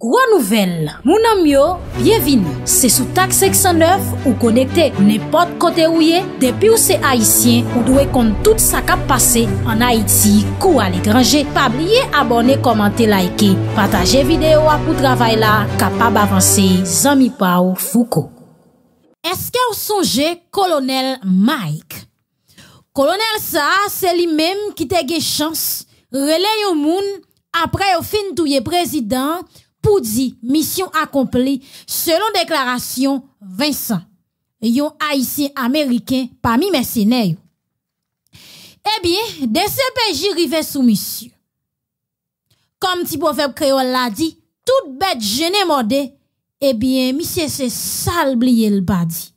Gwa nouvel, moun anmyo, byevini, se sou tak 609 ou konekte ne pot kote ou ye, depi ou se Haitien, ou dwe kont tout sa kap pase an Haiti, kou ale grange, pa blye abone, komante, laike, pataje videyo apou travay la, kapab avanse, zami pa ou fuko. Eske ou sonje, kolonel Mike? Kolonel sa, se li mem ki te ge chans, reley ou moun, apre ou fin tou ye prezident, pour dire mission accomplie selon déclaration Vincent, yon haïtien américain parmi mercenaires. Eh bien, DCPJ rive sous monsieur. »« Comme petit prophète créole l'a dit, toute bête gênée mordé. »« eh bien, monsieur c'est sale blier le badi.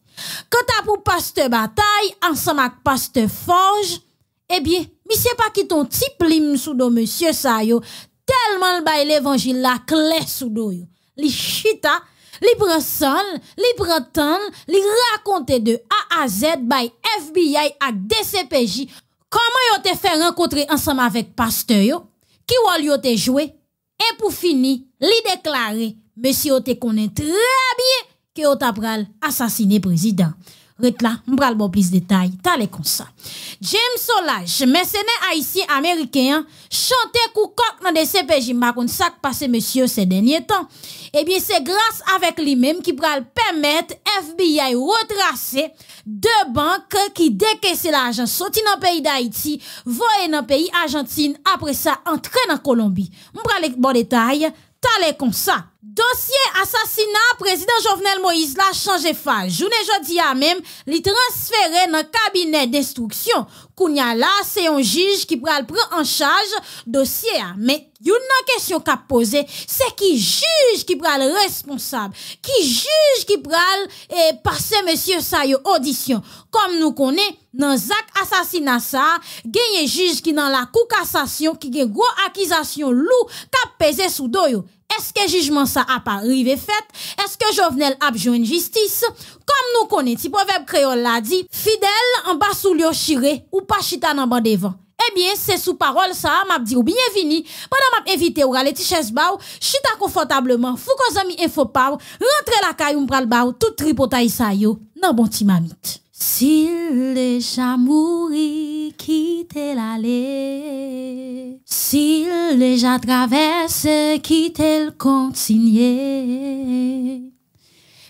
Quand t'as pour pasteur bataille, ensemble avec pasteur forge, eh bien, monsieur pas qui ton type, l'im sous monsieur sa yo, tellement le l'évangile la clé sous dos Li chita, li prend son, li prend ton, li raconte de A à Z by FBI à DCPJ. Comment yo te fait rencontrer ensemble avec pasteur Qui ont yo te joué? Et pour finir, li déclarer, monsieur yo te très bien que yo t'apral assassiné président. Ret là, m'bral bon plus de détails. les comme ça. James Solage, mercenaire haïtien américain, chantait coucou dans des CPJ, m'a kon ça passé monsieur ces derniers temps. Eh bien, c'est grâce avec lui-même qui pral permettre FBI retracer deux banques qui décaissaient l'argent sorti dans le pays d'Haïti, voyé dans pays Argentine, après ça, entrer dans Colombie. M'bral bon détail, t'allez comme ça. Dossier assassinat président Jovenel Moïse l'a changé face. Journée dit à même, l'a transféré dans le cabinet d'instruction. a là, c'est un juge qui prend en charge dossier. Mais, une question qu'à poser, c'est qui juge qui prend le responsable? Qui juge qui prend eh, le, passer monsieur ça audition? Comme nous connaissons, dans Zach assassinat a gagne juge qui dans la cour cassation, qui gagne gros accusation lourd, a pesé sous dos. Est-ce ce que jugement ça a Est-ce que jovenel a besoin de justice? Comme nous connaissons, si proverbe créole la dit « Fidèle en bas sous l'eau chire » ou Pas chita nan ban Eh bien, c'est sous-parole ça, m'a dit ou bienvenue pendant m'a evite ou gale ti ches chita confortablement. fou ko zami enfo pas, rentrez la kai ou mpral ou tout tripotaï sa yo nan bon timamite. S'il déjà mouri, quitte l'allée. S'il déjà traverse, quitte le continuer.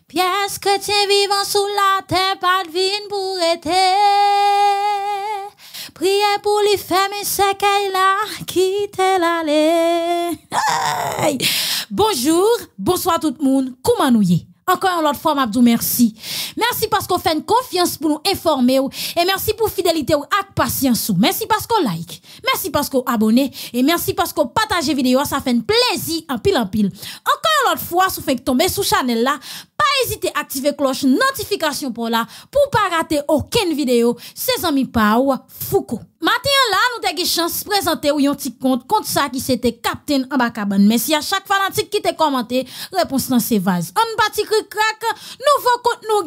Pièce chrétien vivant sous la terre, pas de vin pour être. Priez pour les femmes et ce là quitte l'allée. Bonjour, bonsoir tout le monde, comment nous y encore une autre fois, Mabdou, merci. Merci parce qu'on fait une confiance pour nous informer et merci pour fidélité et patience. Merci parce qu'on like, merci parce qu'on abonne et merci parce qu'on partage vidéo, ça fait un plaisir en pile en pile. Encore une fois, si vous faites tomber sous channel là, pas hésiter à activer cloche notification pour là pour pas rater aucune vidéo. C'est amis Pau Foucault. Matin là, nous avons chance de présenter un petit compte contre ça qui c'était Captain Abakaban. Mais si à chaque fanatique qui te commenté, réponse dans ses vases. Un petit crack, nouveau compte nous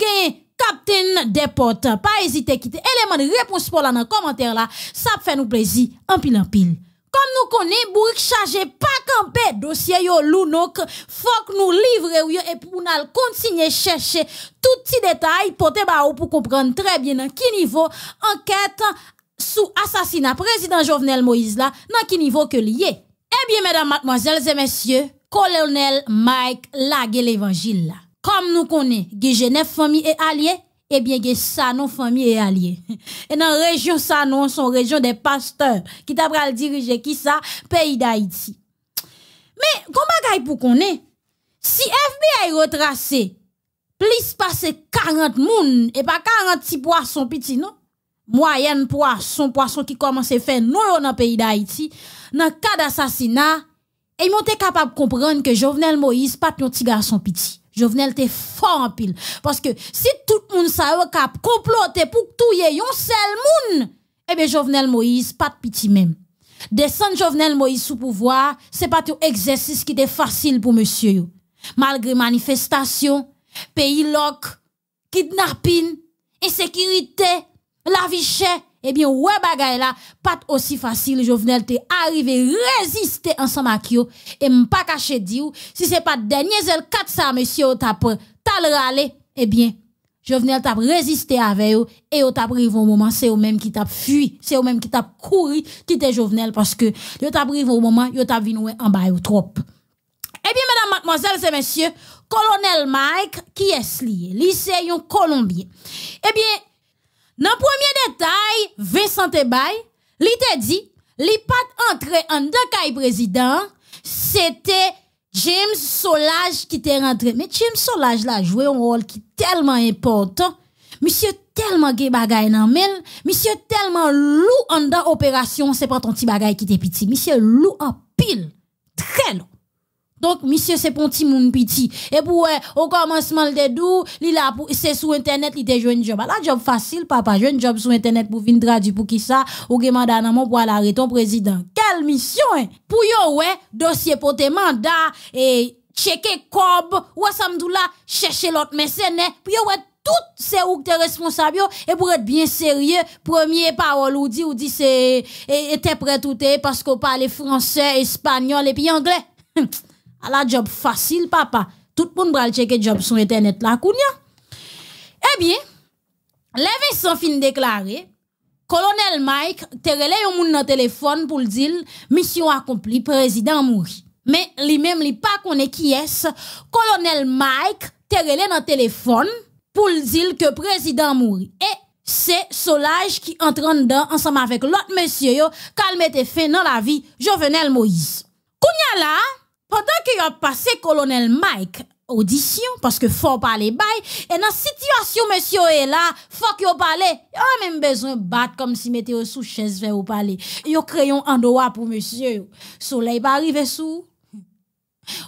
Capitaine Captain portes. pas hésiter à quitter élément de réponse pour là dans commentaire là, ça fait nous plaisir, en pile en pile. Comme nous connaissons, Bourik chargé pas kampe dossier yo lounok, fok nous livre yo nous pou continuer chercher tout petits détails. Pour te ba ou comprendre très bien quel qui niveau enquête sous assassinat président Jovenel Moïse là, dans quel niveau que lié. Eh bien, mesdames, mademoiselles et messieurs, colonel Mike lague l'évangile là. Comme nous connaissons, il Genève famille et alliés, eh bien, ça Sanon famille et alliés. Et dans la région Sanon, son région des pasteurs, qui t'a à diriger qui ça, pays d'Haïti. Mais, comment pour qu'on Si FBI retracé, plus passe 40 moun, et pas 40 petits poissons petits, non? moyenne poisson, poisson qui commence à faire nous dans le pays d'Haïti, dans le cas d'assassinat, et ils été capables de comprendre que Jovenel Moïse pas un petit garçon petit. Jovenel était fort en pile. Parce que si tout le monde savait cap comploté pour tout un seul monde, eh bien Jovenel Moïse pas de pitié même. Descendre Jovenel Moïse sous pouvoir, c'est pas un exercice qui était facile pour monsieur. Malgré manifestation, pays lock, kidnapping, insécurité, la vie chère, eh bien, ouais, bagay là, pas aussi facile, Jovenel, t'es arrivé, résister ensemble avec yo, et m'pas caché dire, si c'est pas dernier zèle ça, monsieur, t'as t'as râlé, eh bien, Jovenel t'a résisté avec eux et ont t'a pris au moment c'est eux même qui t'a fui, c'est eux même qui t'a couru, qui t'es Jovenel parce que yo pris au moment, yo t'a venu en bas trop. Eh bien mesdames, mademoiselles et messieurs, colonel Mike qui est lié, lycée Colombien. Eh bien dans le premier détail, Vincent Tebay, il te dit, il pas entré en deux président, c'était James Solage qui était rentré. Mais James Solage là joué un rôle qui est tellement important. Monsieur tellement gay dans nan monsieur tellement lou en dans opération, c'est pas ton petit bagaille qui était petit. Monsieur lou en pile. Très long. Donc, monsieur, c'est pour petit petit. Et pour, au commencement, de dou, il a, c'est sur Internet, il était un job. Alors, job facile, papa. un job sur Internet pour venir traduire pour qui ça, ou que mandat pour aller arrêter ton président. Quelle mission, hein? Pour yo, ouais, dossier pour tes mandats, et checker cob, ou ça là, chercher l'autre mécène, pour yo, ouais, tout c'est où tu es responsable et pour être bien sérieux premier parole ou dit ou dit c'est était prêt tout et parce qu'on parle français espagnol et puis anglais à la job facile, papa. Tout le monde va checker job sur Internet là, kounya. Eh bien, les sont fin déclaré, colonel Mike te relè yon moun nan téléphone pour le dire, mission accomplie, président mouri. Mais lui-même, lui pas est qui est, colonel Mike te dans nan téléphone pour le dire que président mouri. Et c'est Solage qui entre dedans ensemble avec l'autre monsieur yo, calme fait fin dans la vie, Jovenel Moïse. Kounya là, pendant que a passé colonel Mike, audition, parce que faut parler bail, et dans situation, monsieur est là, faut que yon parle, a même besoin battre comme si mettez sous chaise vers ou parler. Yo crayon en dehors pour monsieur. Soleil pas arrivé sous.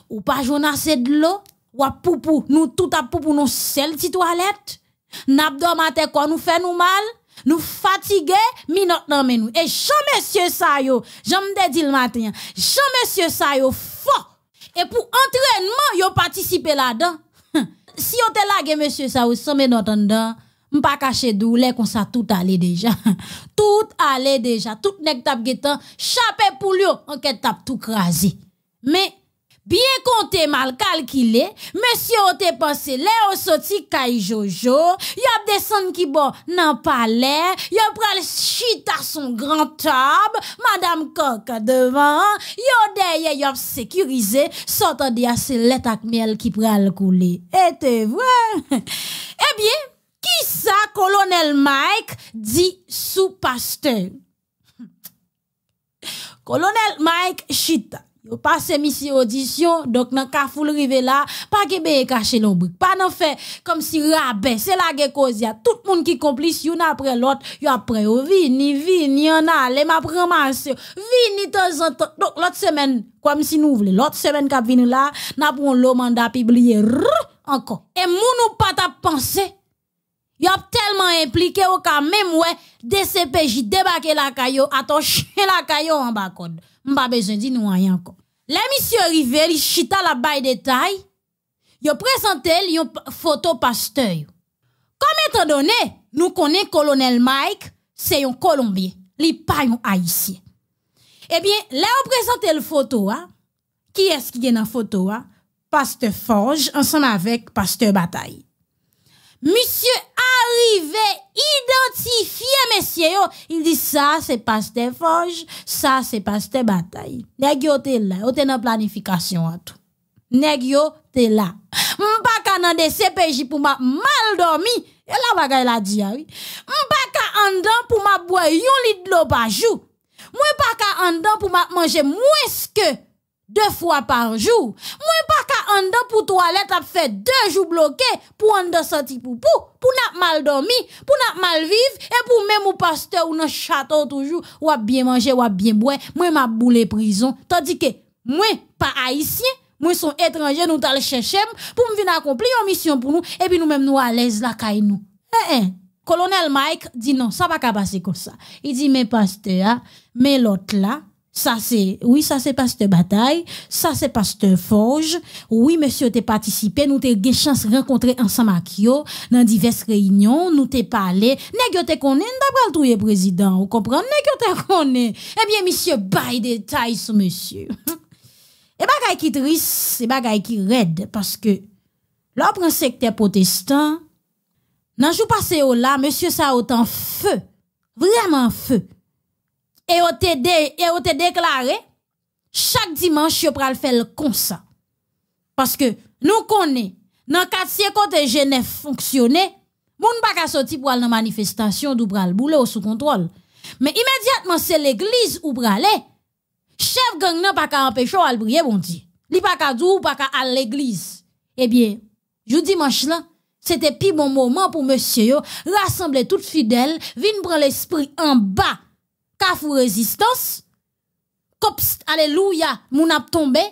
Ou pas j'en assez de l'eau. Ou à poupou, nous tout à poupou, nous celle petit toilette. N'abdomate quoi nous fait nous mal. Nous fatiguer, minot nan nous. Et jean monsieur sa yo, j'en me dit le matin, jean monsieur sa et pour entraînement, ont participé là-dedans. Hum. si on te lagué, monsieur, ça, ou sommet M'pas cacher caché les qu'on ça, tout allé déjà. tout allait déjà. Tout nèg tap getan. chapé pour lui, enquête tap tout crasé. Mais, Bien compté, mal calculé, monsieur a passé passé là au sorti Jojo, y a descend qui bon nan palais, y a pral à son grand table, madame Coq devant, yo derrière y a sécurisé, sortant de assez lait ak miel qui pral couler. Et te vrai. eh bien, qui ça colonel Mike dit sous pasteur? Colonel Mike Chita. Yo passe misi audition, donc nan kafoul rive la, pa gebe beye kache lombrik. Pa nan fe comme si rabe, se la ge kozia. Tout moun ki komplis, yon apre lot, yon apre yo vini, vini, yon le ma premase, vini tan zan ton. Donc l'autre semaine, comme si nou vle, l'autre semaine kap vini la, nan pon lo mandat rrr, encore. Et moun ou pa ta pensé, yon ap tellement impliqué ou ka même ouais, DCPJ debake la kayo, ato la kayo en barcode. M'pa besoin d'y di nou encore. L'émission arrivée, il chita la baille détail. a présenté une photo pasteur. Comme étant donné, nous connaissons colonel Mike, c'est un Colombien, n'est pas un Haïtien. Eh bien, là on présenté le photo hein. Qui est-ce qui est dans la photo hein? Pasteur Forge ensemble avec pasteur Bataille. Monsieur arrivé, identifié, messieurs, il dit ça, c'est pasteur Forge, ça, c'est pasteur Bataille. Nèg yo t'es là, yo t'es dans planification à tout. Nèg yo t'es là. M'pas ka nan de CPJ pour ma mal dormi, et la bagaille la dit, ah oui. M'pas ka en pour ma boire yon lit de l'eau par jour. M'pas pa en pour ma manger moins que deux fois par jour. Moi, pas qu'à en pour toilette, à fait deux jours bloqués pour en sortir pour pou, pour n'a mal dormi, pour n'a mal vivre, et pour même au pasteur ou dans château toujours, ou a bien manger, ou a bien boire, moi, m'a boule prison. Tandis que, moi, pas haïtien, moi, sont étranger, nous t'al chercher, pour me accomplir une mission pour nous, et puis nous même nous à l'aise la caille nous. Eh, eh, colonel Mike dit non, ça va pas passer comme ça. Il dit, mais pasteur, mais l'autre là, ça c'est, oui, ça c'est pas pasteur Bataille, ça c'est pasteur Forge. Oui, monsieur t'es participé, nous t'es eu chance rencontrer ensemble avec dans diverses réunions, nous t'es parlé. que t'es connu, le tout président, vous comprenez? que t'es connu. Eh bien monsieur bye détail sur monsieur. et bagay qui triste, c'est qui raide parce que l'opre secteur protestant dans jour passé là, monsieur ça autant feu, vraiment feu et au te et déclaré chaque dimanche yo pral faire comme ça. Parce que nous connaissons dans quartier côté Genève fonctionner, moun pa ka sorti pour aller dans manifestation d'ou pral boule ou sous contrôle. Mais immédiatement c'est l'église ou pralé. chef gang n'a pas qu'à empêcher al prier bon Dieu. Li pa ka dou pa ka à l'église. Eh bien, je dimanche là, c'était pi bon moment pour monsieur rassembler toutes fidèles, vin prendre l'esprit en bas kafou résistance, kops, alléluia, moun ap tombé,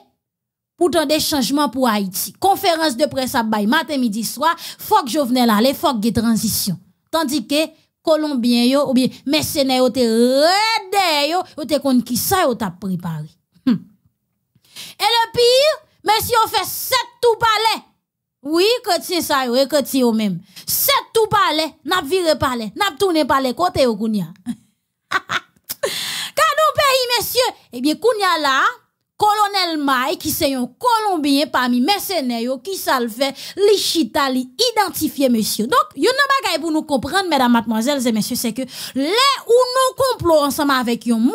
pourtant des changements pour Haïti. Conférence de presse à bay, matin, midi, soir, faut que Jovenel les faut que transition. Tandis que, Colombien yo, ou bien, mercenaires yo te redé yo, yo te kon ki sa yo tap préparé. Hum. Et le pire, mais si on fait sept tout palais, oui, que chrétien ça yo, ti ou même. Sept tout palais, n'a viré palais, n'a tourné palais, côté ou kounya. messieurs. Eh bien, a là, Colonel Maï qui c'est un Colombien parmi mercenaires, qui ça le fait, li chita, identifié, monsieur. Donc, yon nan bagay pour nous comprendre, mesdames, mademoiselles et messieurs, c'est que, les ou nous complot ensemble avec yon moun,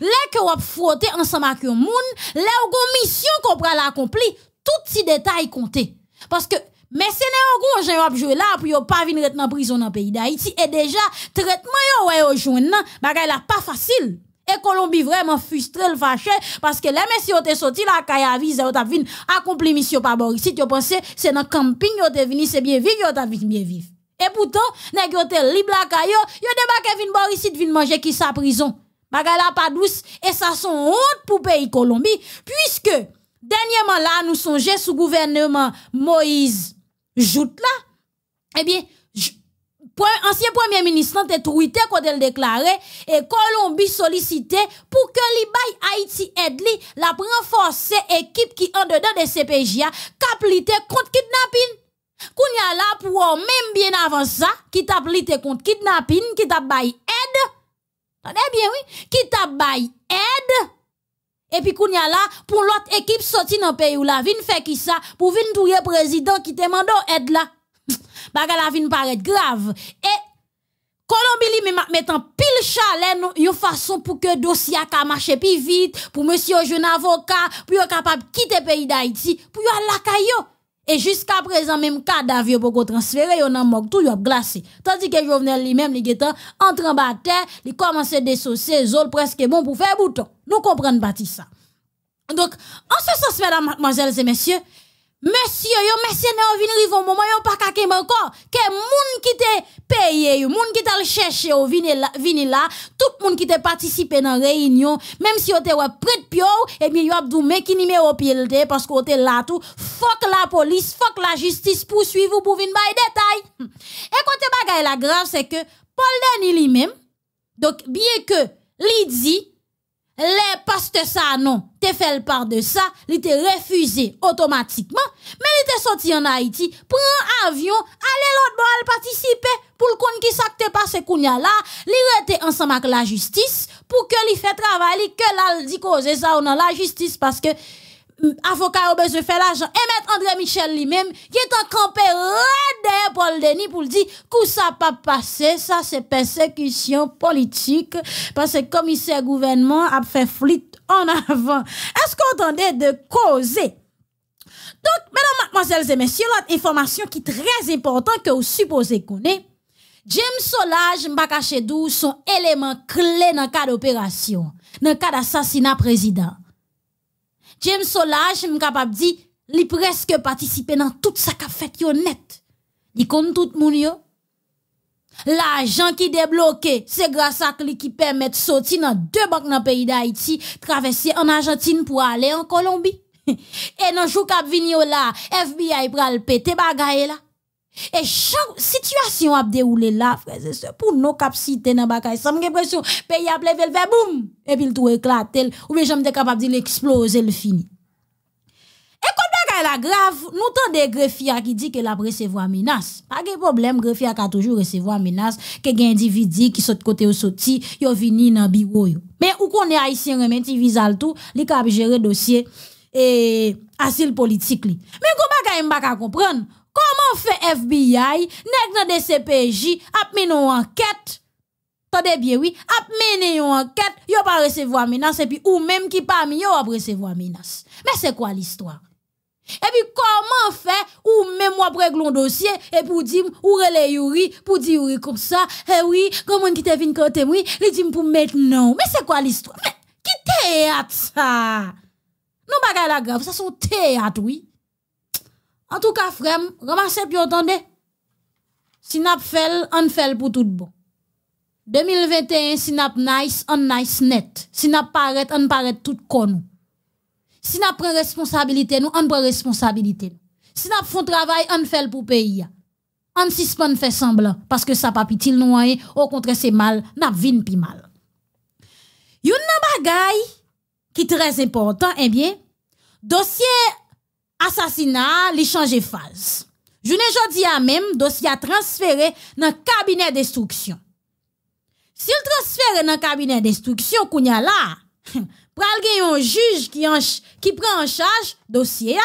les que vous frotter ensemble avec yon moun, les ou gon mission qu'on va accompli, tout si détail compté. Parce que, mercenaires ou gon jen joué là, pour yon pas venir être en prison dans le pays d'Haïti, et déjà, traitement yon ouais, yon jouen bagay la pas facile et Colombie vraiment frustré, le fâché, parce que les messieurs ont sorti la caille à ils ont vin accompli mission par Boris. Si tu penses, c'est dans le camping, ont venu, c'est bien vivre, ont vu bien vivre. Et pourtant, nèg yo libres libre la ils yo débarqué à Boris, vin manger qui sa prison. Bagala pas douce, et ça son honte pour pays Colombie, puisque, dernièrement là, nous songeons sous gouvernement Moïse Joutla, eh bien, ancien premier ministre te tweeté quand elle déclarait et Colombie sollicité pour que li Haïti aide li la renforcer équipe qui en dedans des CPJA caplité contre kidnapping qu'on pour même bien avant ça qui contre kidnapping qui t'a aide bien oui qui aide et puis pour l'autre équipe sortie dans pays où la vin fait qui ça pour trouver président qui demande l'aide aide là bagay la paraît grave. Et Colombie li m'a met en pile chalet une façon pour que dossier ka marche plus vite, pour monsieur jeune avocat, pour yon capable quitter pays d'Haïti, pour yon la kayo. Et jusqu'à présent, même cadavre yon été transféré, yon nan mok tout yon glacé. Tandis que Jovenel li même li getan, entre en bataille, il commence désocer zol presque bon pour faire bouton. Nous comprenons pas ça. Donc, en ce sens, mesdames, mademoiselles et messieurs, Monsieur, yo mercenaire vin rivon, au moment yo pas ka encore que moun ki te paye yo, moun qui te chercher ou vini e la vini e la, tout moun ki te participe dans réunion, même si yon te wè prêt de pio, et eh bien yo abdou ki qui au pied parce que te là tout, fuck la police, fuck la justice poursuivre vous pour vin bay détail. Et côté bagay la grave c'est que Paul Denis lui-même donc bien que li dit les pasteurs ça non, te fait le part de ça, il te refusé automatiquement, mais il était sorti en Haïti, prend avion, aller l'autre bord participer pour le compte qui ça pas ce passé là, li était ensemble avec la justice pour que li fait travailler que là dit cause ça a la justice parce que avocat au besoin fait l'argent et mettre André Michel lui-même qui est en campé derrière Paul Denis pour le dire que ça pas passé ça c'est persécution politique parce que commissaire gouvernement a fait flit en avant est-ce qu'on entendait de causer donc mesdames mademoiselles et messieurs l'autre information qui est très importante que vous supposez connaître James Solage, caché d'où sont éléments clés dans le cas d'opération, dans le cas d'assassinat président. James Solage, je suis capable de dire, il presque participé dans tout ça qu'a fait net. Il compte tout le monde. L'argent qui débloqué, c'est grâce à lui qui permet de sortir dans deux banques dans le pays d'Haïti, traverser en Argentine pour aller en Colombie. Et dans le jour là, FBI pral pété bagaille là. Et chaque situation a déroulé là, frères et sœurs, pour nos capacités dans la bagaille. Ça m'a l'impression, pays a lever le verre, boum! Et puis tout éclate, ou bien j'aime capable de l'exploser, le fini. Et quand bagaille la grave, nous t'en des greffiers qui dit que la presse une menace. Pas de problème, greffier qui a toujours reçu recevoir menace, que des individu qui saute côté ou sorti, yo vini dans le bureau. Mais où qu'on est haïtien, remet visal tout, li géré gérer dossier, et asile politique Mais quand bagaille m'a comprendre, Comment fait FBI, nèg de DCPJ, ap mené une enquête? Tendez bien oui, ap une enquête, yo pas recevoir menace et puis ou même qui parmi yo ap recevoir menace. Mais c'est quoi l'histoire? Et puis comment fait, ou même après régler un dossier et pour dire ou les Yuri pour dire Yuri comme ça Eh oui, comment qui te vin côté oui, il dit pour maintenant. non. Mais c'est quoi l'histoire Mais qui théâtre ça Non bagay la grave, ça sont théâtre oui. En tout cas, frère, ramassez puis attendez. Si n'a fait, on fait pour tout bon. 2021, si n'a nice, on nice net. Si n'a paraît, on paraît tout con Si n'a prend responsabilité nous, on prend responsabilité Si n'a font travail, on fait pour pays. On suspend fait semblant parce que ça pas pitié nous hein. au contraire c'est mal, n'a vinn pi mal. Yon nan bagay qui très important, eh bien, dossier assassinat, l'échange de phase. Je ne dis à même, dossier a transféré dans le cabinet d'instruction. Si le dans le cabinet d'instruction, qu'on y a là, un juge qui, prend en charge dossier.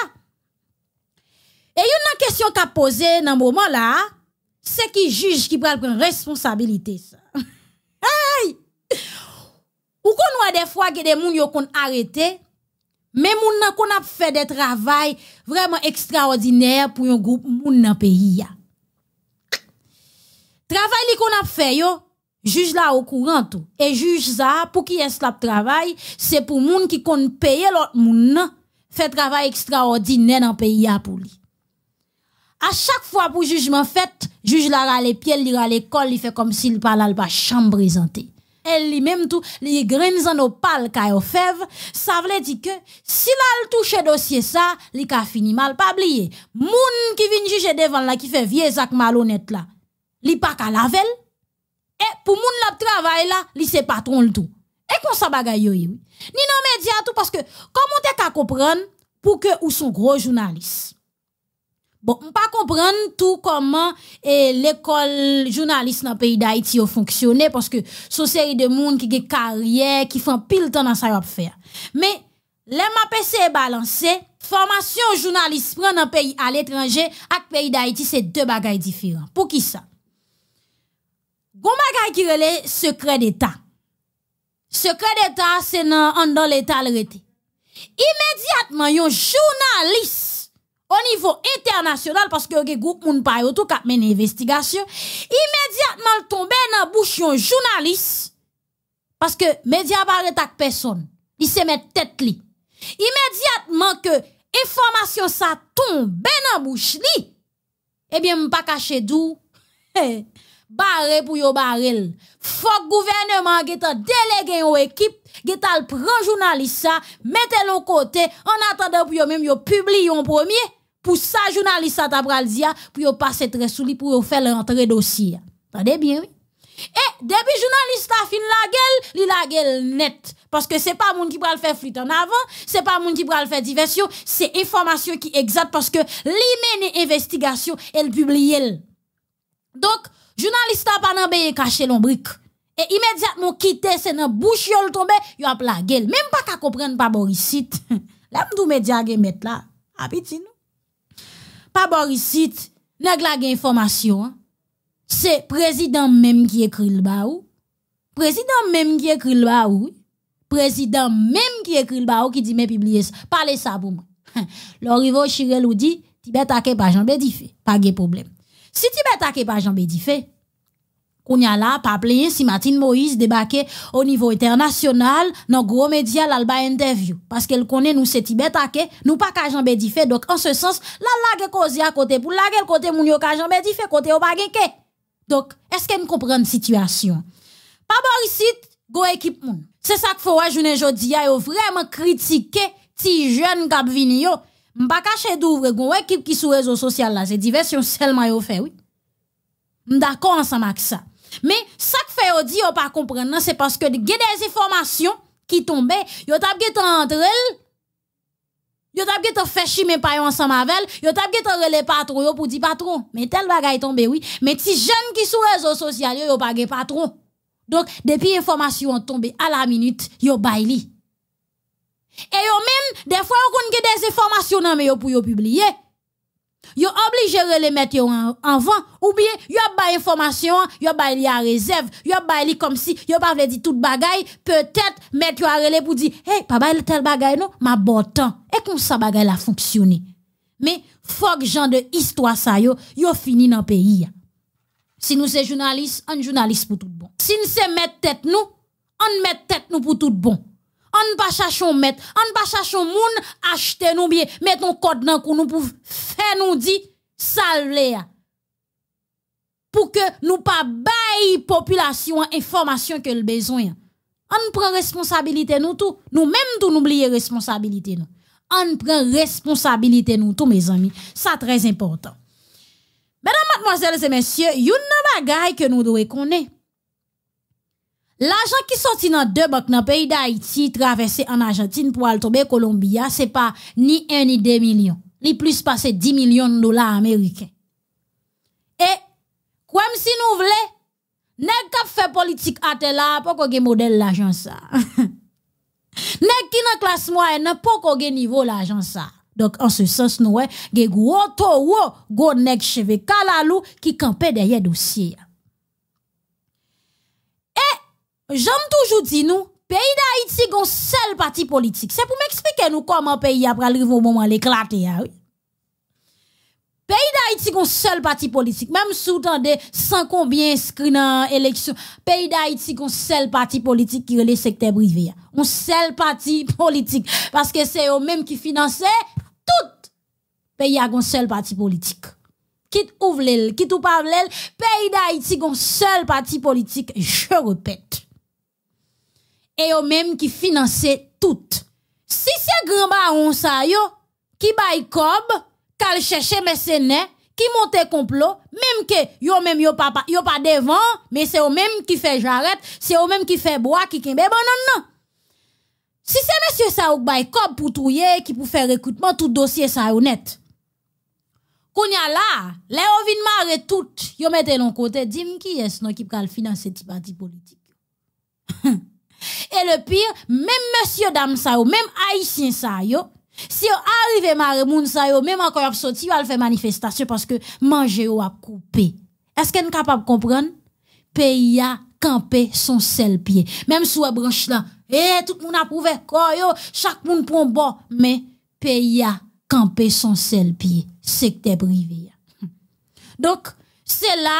Et une question qu'à poser dans le moment là, c'est qui juge qui prend la responsabilité ça. Ou qu'on des fois que des gens qui ont arrêté, mais moun nan qu'on ap fait des travail vraiment extraordinaire pour un groupe moun nan pays ya. Travail li qu'on ap fè yo, juge la au courant tout. Et juge ça pour qui est la travail, c'est pour moun qui compte paye l'autre moun nan fè travail extraordinaire nan pays a pour li. À chaque fois pour jugement fait, juge la les pied, li rale l'école, il fait comme s'il parle pas chambre présentée elle lui-même tout, les graines en opale a fève, ça veut dire que si la touche dossier ça, li ka fini mal pas oublier. Moun qui vient juger devant là qui fait vieux sac malhonnête là. Li pas ka lavel. Et pour moun la travail là, li c'est patron le tout. Et qu'on ça bagaille oui. Ni non média tout parce que comment t'es ka comprendre pour que ou son gros journaliste. Bon, on pas comprendre tout comment l'école journaliste dans le pays d'Haïti a fonctionné parce que une série de monde qui des carrière, qui font pile temps dans ça à faire. Mais les MAPC est balancé, formation journaliste prend dans pays à l'étranger avec le pays d'Haïti c'est deux bagailles différents. Pour qui ça Gon bagay qui relève secret d'État. Secret d'État c'est dans dans l'État arrêté. Immédiatement, un journaliste au niveau international parce que le groupe moun pa tout cas mener investigation immédiatement tombé dans un journaliste parce que média pas avec personne il se met tête li immédiatement que information ça tombe dans bouche li eh bien m'pas caché d'où hey, barré pour yo barrel faut gouvernement qui délégué une équipe le prend journaliste ça, mettez-le côté, en attendant pour yo même yo publie premier. Pour ça, journaliste a dire pour passer très souli lui, pour faire l'entrée dossier. Attendez bien, oui. Et depuis journaliste a fin la gueule, li la gueule net. Parce que c'est pas moun qui pral faire flûte en avant, c'est pas moun qui pral faire diversion, c'est information qui exacte parce que li mène investigation et le publie Donc, journaliste a pas n'embeye caché l'ombrique. Et immédiatement quitter, c'est dans bouche le tombe, yo a la gueule. Même pas qu'à comprendre pas Borisite. Là, m'dou média gen met là. Apiti pas Borisit, nèg pas gen information. Hein. C'est président même qui écrit le baou. Président même qui écrit le baou. Président même qui écrit le baou qui dit mais publier Parlez ça pour moi. L'orivo Chirel ou dit Tibet a pas jambe Jean pas de problème. Si Tibet a pas jambe Jean qu'on y a là, pas plein, si Martine Moïse débarquait au niveau international, dans gros médias, l'alba interview. Parce qu'elle connaît, nous, c'est Tibet, nous, pas qu'à jambé Donc, en ce sens, la lague est à côté. Pour la gueule, côté, mon yo, qu'à jambé fait, côté, au Donc, est-ce qu'elle comprend la situation? Pas bon ici, go équipe, moun. C'est ça qu'il faut, ouais, je ne vraiment critiquer, ti jeune, gab vini, yo. M'pas caché d'ouvre, go équipe qui sous réseaux réseaux là, c'est diversion seulement, yo, fait, oui. D'accord, ensemble avec ça. Mais ça que fait vous ne comprenez pas c'est parce que vous des informations qui tombaient, yo t'a gété entre elles. Yo t'a gété fait chimé pas ensemble avec elle, yo t'a trop, relé patron pour dire patron. Mais tel bagaille tombé oui, mais ti jeunes qui sur réseaux sociaux yo, pas gué patron. Donc depuis informations ont tombé à la minute, yo baili. Et vous même des fois on gué des informations non mais yo pour yo publier. Yo obligé de les mettre en, avant vent ou bien yo ba information, yo ba li a réserve, yo ba li comme si yo pas veut dire toute bagaille, peut-être mettre yo as relé pour dire hey, pas ba tel bagaille non, ma bon temps. Et comme ça bagaille la fonctionné. Mais faut que genre de histoire ça yo, yo fini dans pays. Si nous c'est journaliste, un journaliste pour tout bon. Si nous c'est mettre tête nous, on met tête nous pour tout bon. On ne pas chercher mettre, on ne pas chercher moun acheter nous bien, mettre un code dans nous pour faire nous dire salver. Pour que nous pas baille population information que le besoin. On prend responsabilité nous tous. nous même tout n'oublier responsabilité nous. On prend responsabilité nous tous, mes amis, ça très important. Mesdames, mademoiselles et messieurs, il y a une gars que nous devons connaître L'argent qui sortit dans deux banques dans le pays d'Haïti, traversé en Argentine pour aller tomber Colombia, c'est pas ni un ni deux millions. ni plus passé 10 millions de dollars américains. Et, comme si nous voulons, nèg pas fait politique à tel là, pas qu'on modèle l'argent ça. nèg qui dans classe moyenne, pas qu'on niveau l'argent ça. Donc, en ce sens, nous, ouais, un gros, gros, gros nèg cheve kalalou qui campait derrière dossier. J'aime toujours dire nous, pays d'Haïti gon seul parti politique. C'est pour m'expliquer nous comment pays après arriver au moment l'éclater. Hein, pays d'Haïti gon seul parti politique, même sous de sans combien inscrit dans élection. Pays d'Haïti gon seul parti politique qui relève secteur privé. Hein. Un seul parti politique parce que c'est eux mêmes qui financent tout pays a un seul parti politique. Quitte ouvre qui quitte ou pas pays d'Haïti gon seul parti politique, je répète eux même qui finançaient tout. Si c'est grand baron ça yo, qui bail cob, le chercher mercenaires, qui monte complot, même que yo même yo papa, yo pas devant, mais c'est eux même qui fait j'arrête, c'est eux même qui fait bois, qui kembe bon non non. Si c'est monsieur ça ou bail cob pour touyer, qui pour faire recrutement, tout dossier ça honnête. Kounya là, les vin mare tout, yo mette l'on côté, dim qui est non qui pral financer ti parti politique. Et le pire, même monsieur dame ça même haïtien ça yo, si yo arrive à moun ça yo, même encore a sorti, yo manifestation parce que manger ou a coupé. Est-ce qu'on est capable de comprendre? Pays a campé son seul pied. Même sous la branche là, et eh, tout le monde a prouvé, yo, chaque moun prend bon, mais pays a campé son seul pied. Secteur privé. Donc, c'est là,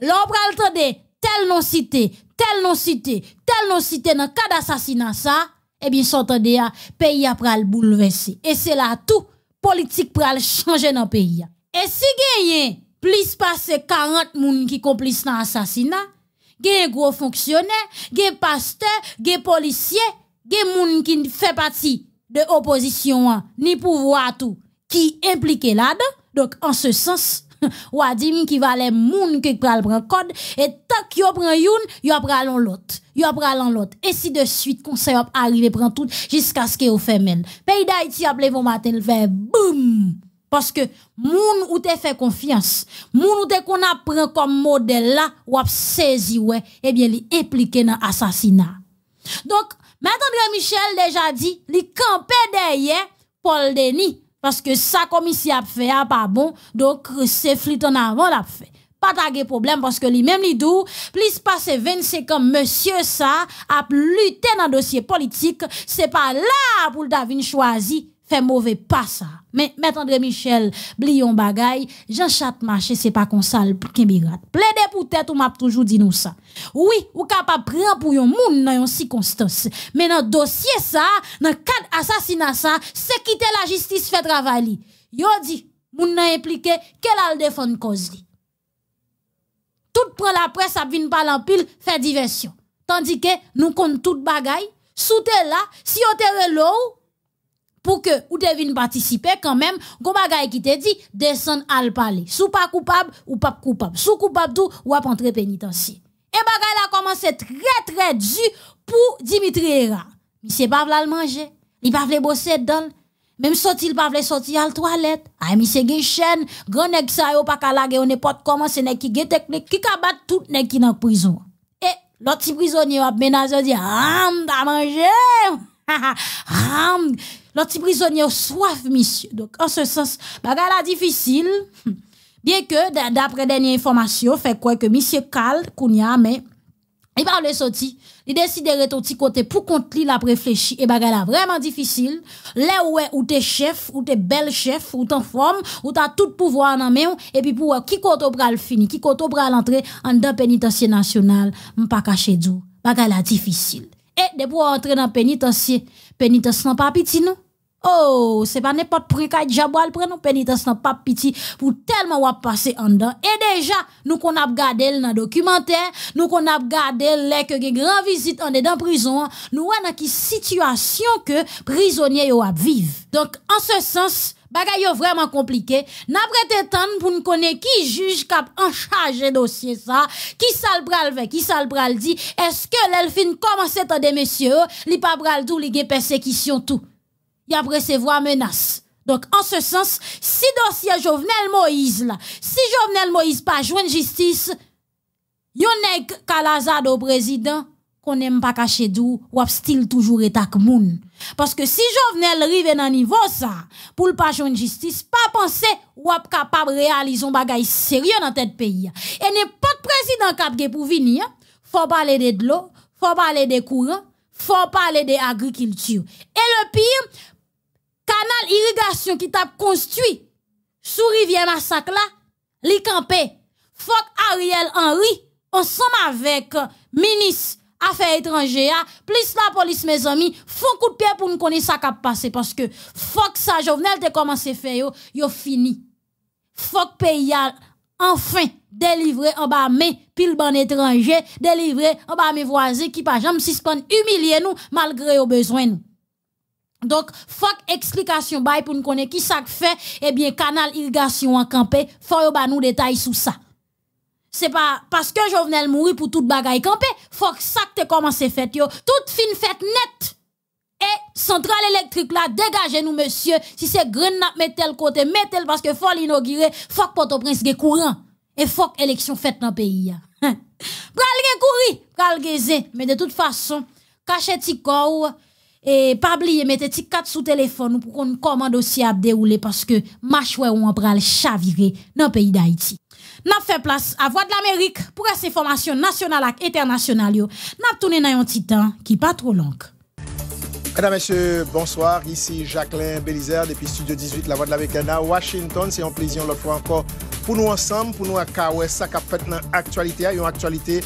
l'on a telles tel non cité, tel non cité, tel non cité dans cas d'assassinat ça, eh bien s'entendez à hein, pays a pral bouleverser. Et c'est là tout politique pral changer dans pays Et si a plus de 40 personnes qui complice dans assassinat, gagne gros fonctionnaire, gagne pasteur, gagne policier, gagne moun qui fait partie de l'opposition, hein, ni pouvoir tout qui impliqué là Donc en ce sens ou a dit qui valait moun qui pral prend code et tant qu'il prend youn, yo pral l'autre. Yo pral l'autre. Et si de suite conseil arrive prendre tout jusqu'à ce que vous fait Pays d'Haïti a levé matin le boum. Parce que moun ou te fait confiance, moun ou te qu'on apprend comme modèle là, ou a saisi ouais, eh bien li impliqué dans assassinat. Donc, maintenant André Michel déjà dit, li campé derrière Paul Denis parce que ça, comme ici, a fait, a pas bon. Donc, c'est flit en avant, l'a fait. Pas de problème parce que lui-même, lui dou, plus passer 25 ans, monsieur ça, a lutté dans le dossier politique. C'est pas là pour le Davin choisi fait mauvais pas ça. Mais, maintenant André Michel, blion bagay, Jean marché c'est pas qu'on ça, qu'un Kimbirat. Plaidez pour tête, ou m'a toujours dit nous ça. Oui, ou capable prendre pour yon moun dans yon circonstance. Mais dans dossier ça, dans cadre assassinat ça, c'est quitter la justice fait travail Yo dit, moun n'a impliqué, qu'elle le défendre cause li. Tout prend la presse à vin pas en pile, fait diversion. Tandis que nous compte tout bagay, sous là, si on te relou, pour que ou devine participer quand même, gon bagay qui te dit, descend à parler. Sou pas coupable ou pas coupable. Sou coupable tout ou à entrer pénitencier. Et bagay la commencé très très dur pour Dimitri Era. Monsieur pas vle manger, il pas vle bosser dedans. Même sorti, il pas vle sortir à la toilette. Ah, monsieur gen chaîne, grand nèg sa yo pas ka on n'importe comment c'est nèg qui gen technique qui ka battre tout nèg qui dans prison. Et l'autre prisonnier a ménage dit "Ah, m'da manger." ram, l'anti-prisonnier soif, monsieur. Donc, en ce sens, bagarre la difficile. Bien que, d'après dernière information, fait quoi que monsieur Cal, Kounia, mais, il parle sorti. Il décide de retourner côté pour qu'on lui, la réfléchi et bagarre la vraiment difficile. Là où ou t'es chef, ou t'es belle chef, ou en forme, ou t'as tout pouvoir en main, et puis pour qui au bras le fini, qui côté bras l'entrée en dans pénitencier national, m'pas caché d'où. Bagarre la difficile et eh, de pouvoir entrer dans pénitencier. Pénitence n'a pas pitié non Oh, c'est pas n'importe pour qui diable prend nous pénitence n'a pas pitié pour tellement va passer en dedans. Et déjà, nous qu'on a regardé dans documentaire, nous qu'on a regardé les que grand visite en dedans prison, nous on a qui situation que prisonniers yo a vivre. Donc en ce sens, Bagay vraiment compliqué. N'a prêté temps pour nous connaître qui juge cap en charge dossier ça, qui salbral, fait, qui salbral dit, est-ce que l'elfine commence à des messieurs, li pa pral tout, li gen persécution tout. Y a voix menace. Donc, en ce sens, si dossier Jovenel Moïse là, si Jovenel Moïse pas une justice, yon nèg au président, qu'on aime pas cacher d'où, ou style toujours état moun. Parce que si le rive dans niveau ça, pour le pas jouer justice, pas penser ou capable réaliser un sérieux dans tête pays. Et n'est pas de président cap pour venir, faut parler de l'eau, faut parler des courants faut parler de agriculture. Et le pire, canal irrigation qui tape construit, sous rivière massacre là, l'y campé, faut Ariel Henry, ensemble avec ministre affaires étrangères, plus la police, mes amis, font coup de pied pour nous connaître ça qui passé. Parce que, fuck ça, Jovenel, te commencé à faire, yo, yo fini. Fuck pays, enfin, délivré en bas mais pile ban étranger, délivré en bas mes voisins qui pas jamais humilier nous malgré au besoins nous. Donc, fuck explication bail pour nous connaître qui ça fait, eh bien, canal irrigation en campé, faut yo ba nous détails sous ça c'est pas parce que Jovenel mourit pour toute bagaille camper faut que ça te commence fête yo, toute fine fête net. Et centrale électrique là, dégagez nous monsieur, si c'est grenade mettez le côté, mettez le parce que faut l'inaugurer, faut que port prince ait courant et faut que élection faite dans le pays. Pral pral mais de toute façon, cachez ti corps et pas oublier mettez ti 4 sous téléphone pour qu'on commande aussi à dérouler parce que marche ou on pral chavirer dans le pays d'Haïti n'a fait place à Voix de l'Amérique pour ces formations nationales et internationales. N'a tourné dans un petit temps qui pas trop long. Mesdames, Messieurs, bonsoir. Ici Jacqueline Bélizer depuis Studio 18, La Voix de l'Amérique à Washington. C'est un plaisir, le fois encore, pour nous ensemble, pour nous à KOS, ça a fait une actualité une actualité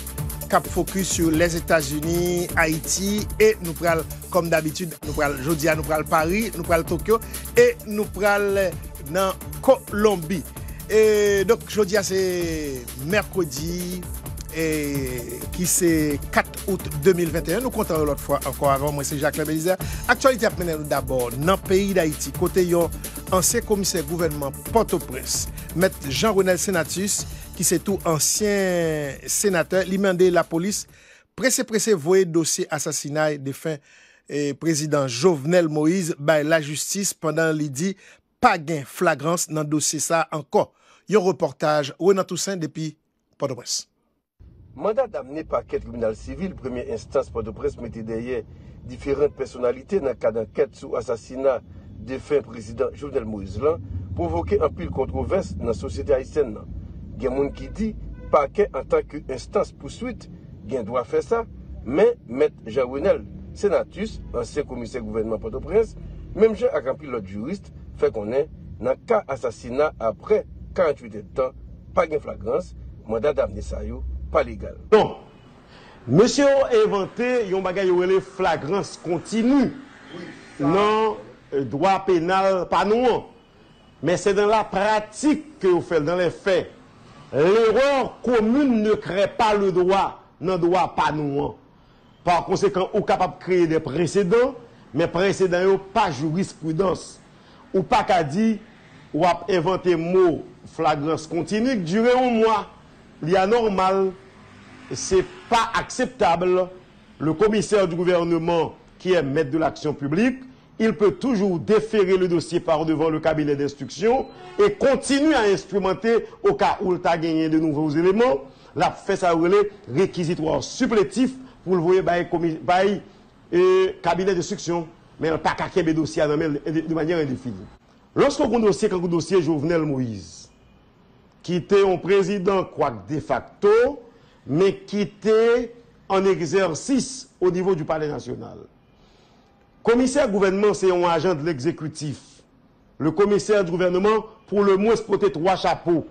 cap focus sur les États-Unis, Haïti et nous parlons, comme d'habitude, nous prenons Jodia, nous prenons Paris, nous prenons Tokyo et nous prenons euh, dans Colombie. Et donc, dis, c'est mercredi, et qui c'est 4 août 2021. Nous comptons l'autre fois encore avant. Moi, c'est Jacques Lebelizer. Actualité d'abord dans le pays d'Haïti. Côté yon, ancien commissaire gouvernement Port-au-Prince, maître jean rené Senatus, qui c'est tout ancien sénateur, lui la police, pressé pressé voyer dossier assassinat défunt, et président Jovenel Moïse by bah, la justice pendant l'IDI pa gen flagrans nan dosye sa ankon. Yon reportaj ouen an tousen depi PadoPres. Mandat damne paket kriminal sivil, premye instans PadoPres mette deye diferent personalite nan kad anket sou asasina defen prezident Jovenel Moizlan, provoke anpil kontrovers nan sosyete Aysen nan. Gen moun ki di, paket an tanku instans pouswit, gen dwa fe sa, men mette jan ouen el senatus, ansen komisek gouvenman PadoPres, menmje akampil lot jurist, Fè konen, nan ka asasina apre 48 etan, pa gen flagrans, mwanda dam nisa yo, pa legal. Don, mwese yo evante yon bagay yo wele flagrans kontinu, nan euh, doa penal pa nouan, men se den la pratik ke ou fèl, nan le fè, l'eror komune ne kre pa le doa nan doa pa nouan. Par konsekwen, ou kapap kreye de presedan, men presedan yo pa jouris prudans, ou pas qu'à dire, ou à inventer mot flagrance continue, durer un mois, Il a normal, c'est pas acceptable. Le commissaire du gouvernement qui est maître de l'action publique, il peut toujours déférer le dossier par devant le cabinet d'instruction et continuer à instrumenter au cas où il a gagné de nouveaux éléments. La fait ça relais réquisitoire supplétif pour le voyer par le euh, cabinet d'instruction. men pa kakyebe dosye anamel de manyan indifini. Lorskou goun dosye, kakou dosye Jovenel Moïse, ki te yon prezident kouak de facto, men ki te an egzersis ou nivou du pale nasyonal. Komiser gouvernement se yon ajan de l'exekutif. Le komiser gouvernement, pou le mou espote 3 chapo.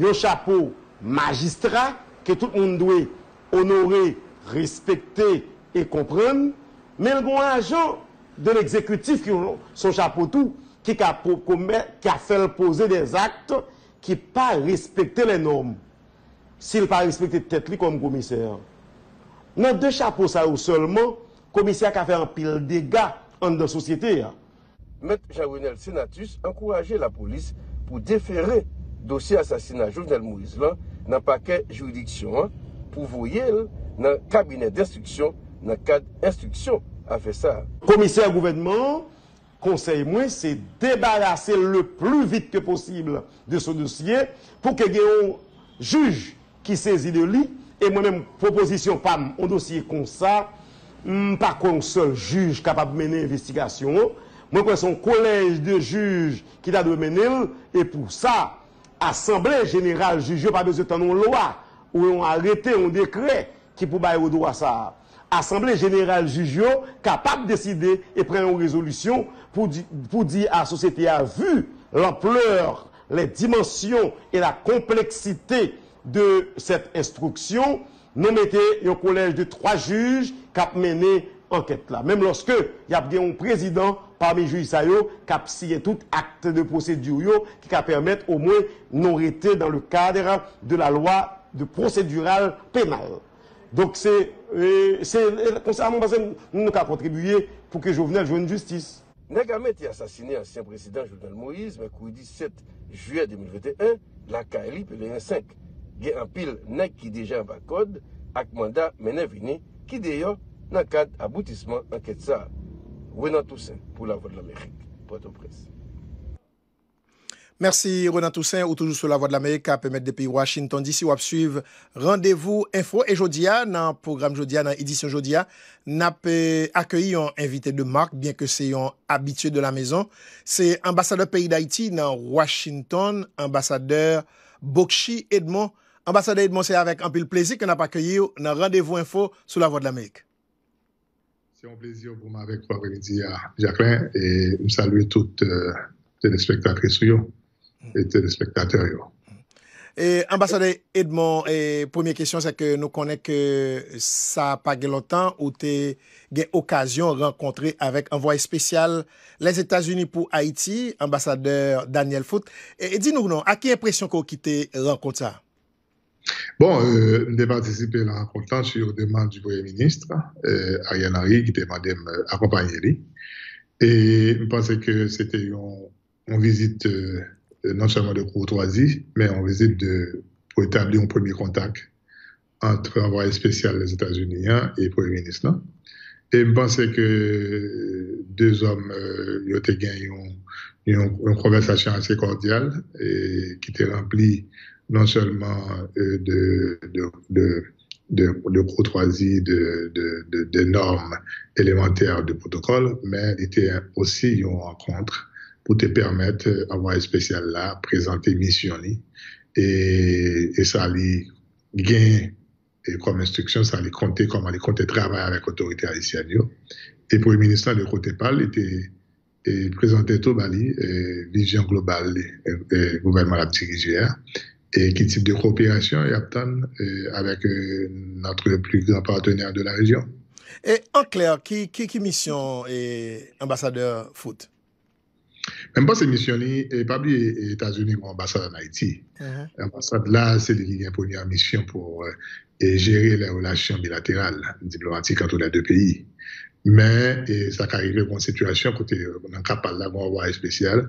Yon chapo magistra, ke tout moun dwe onore, respekte, e kompreme, men yon ajan de l'exekutif ki yon son chapotou ki a fèl pose des akte ki pa respecte lè norm si lè pa respecte tèt li kom komise nan de chapot sa ou seulement komise a ka fè an pil dega an de sosyete Mète Jaouenel Senatus ankoraje la polis pou defere dosye asasina Jouvenel Mouiz nan pa kè joudiksyon pou voye lè nan kabine d'instruksyon nan kèd instruksyon a Commissaire gouvernement, conseil moi, c'est débarrasser le plus vite que possible de ce dossier pour que un juge qui saisit de lui. Et moi-même, proposition, pas un dossier comme ça, hmm, pas qu'un seul juge capable de mener l'investigation. Moi, c'est un collège de juges qui doit mener. Et pour ça, Assemblée générale juge, pas besoin de loi ou on arrêté un décret qui peut bailler au droit ça. Assemblée Générale Jujio, kapap dèsidé et pren en résolution pou di à la société à vue l'ampleur, les dimensions et la complexité de cette instruction, ne mette yon collège de trois juges kap mener en quête là. Même lorsque y ap gen yon président parmi juïs ayo, kap si y a tout acte de procédurio ki kap permette au moins n'oriter dans le cadre de la loi de procédural pénal. Donc c'est euh, euh, comme ça nous avons contribuer pour que Jovenel joue une justice. Negamet est assassiné ancien président Jovenel Moïse le 17 juillet 2021, la KLI le 5. Il y a un pile qui qui déjà en bas code avec mandat mené qui d'ailleurs dans le cadre aboutissement enquête ça. Renan Toussaint pour la voix de l'Amérique. Mersi, Ronan Toussaint, ou toujou sou la Voix de l'Amérique, a pe mette de peyi Washington, disi ou ap suive Rendez-vous Info. E Jodia, nan program Jodia, nan edisyon Jodia, na pe euh, akyeyi yon invite de Marc, bien ke se yon habitye de la mezon. Se ambassadeur peyi d'Haïti nan Washington, ambassadeur Bokshi Edmond. Ambasadeur Edmond, se avek ampil plezi ke na pa akyeyi yo nan Rendez-vous Info sou la Voix de l'Amérique. Se yon plezi yo bouman vek pou avek me di a Jacqueline, e m saluye tout de l'espectacle sou yo. et tè l'espectateur yo. Ambassade Edmond, poumiè kèsyon, nou konèk sa pa gè lontan ou tè gè okasyon renkontre avèk an voye spesyal les Etats-Unis pou Haïti, ambassadeur Daniel Fout. Di nou nou, a kèy apresyon kou ki tè renkont sa? Bon, mdè euh, patisipe lè renkont sa chè yon deman di voye ministre, Ariane Ari, ki tè madèm akopan yeli. E mpase kè sè tè yon mwizit akopan Euh, non seulement de courtoisie, mais en visite de, pour établir un premier contact entre envoyé spécial des États-Unis hein, et Premier ministre. Et je pensais que deux hommes, ils euh, ont eu une conversation assez cordiale et qui était remplie non seulement euh, de, de, de, de, courtoisie, de, de, normes élémentaires de protocole, mais était aussi une rencontre pour te permettre d'avoir spécial là, présenter mission et, et ça les gain comme instruction, ça les compter comment les compter travailler avec l'autorité haïtienne. Et pour le ministère, de côté parle était présenté présentait tout Bali, vision globale du gouvernement de hein. et quel type de coopération il euh, avec euh, notre plus grand partenaire de la région. Et en clair, qui, qui, mission est ambassadeur foot Mbos se misyon li, eh, pa bi eh, Etats-Unis mwen ambasade an Haiti. Uh-huh. L'ambasade la, se li li imponye an misyon pou jere la relasyon bilaterale diplomatik an tou la de peyi. Men, sa ka rire bon situasyon kote nan kapal la moun waj spesyal,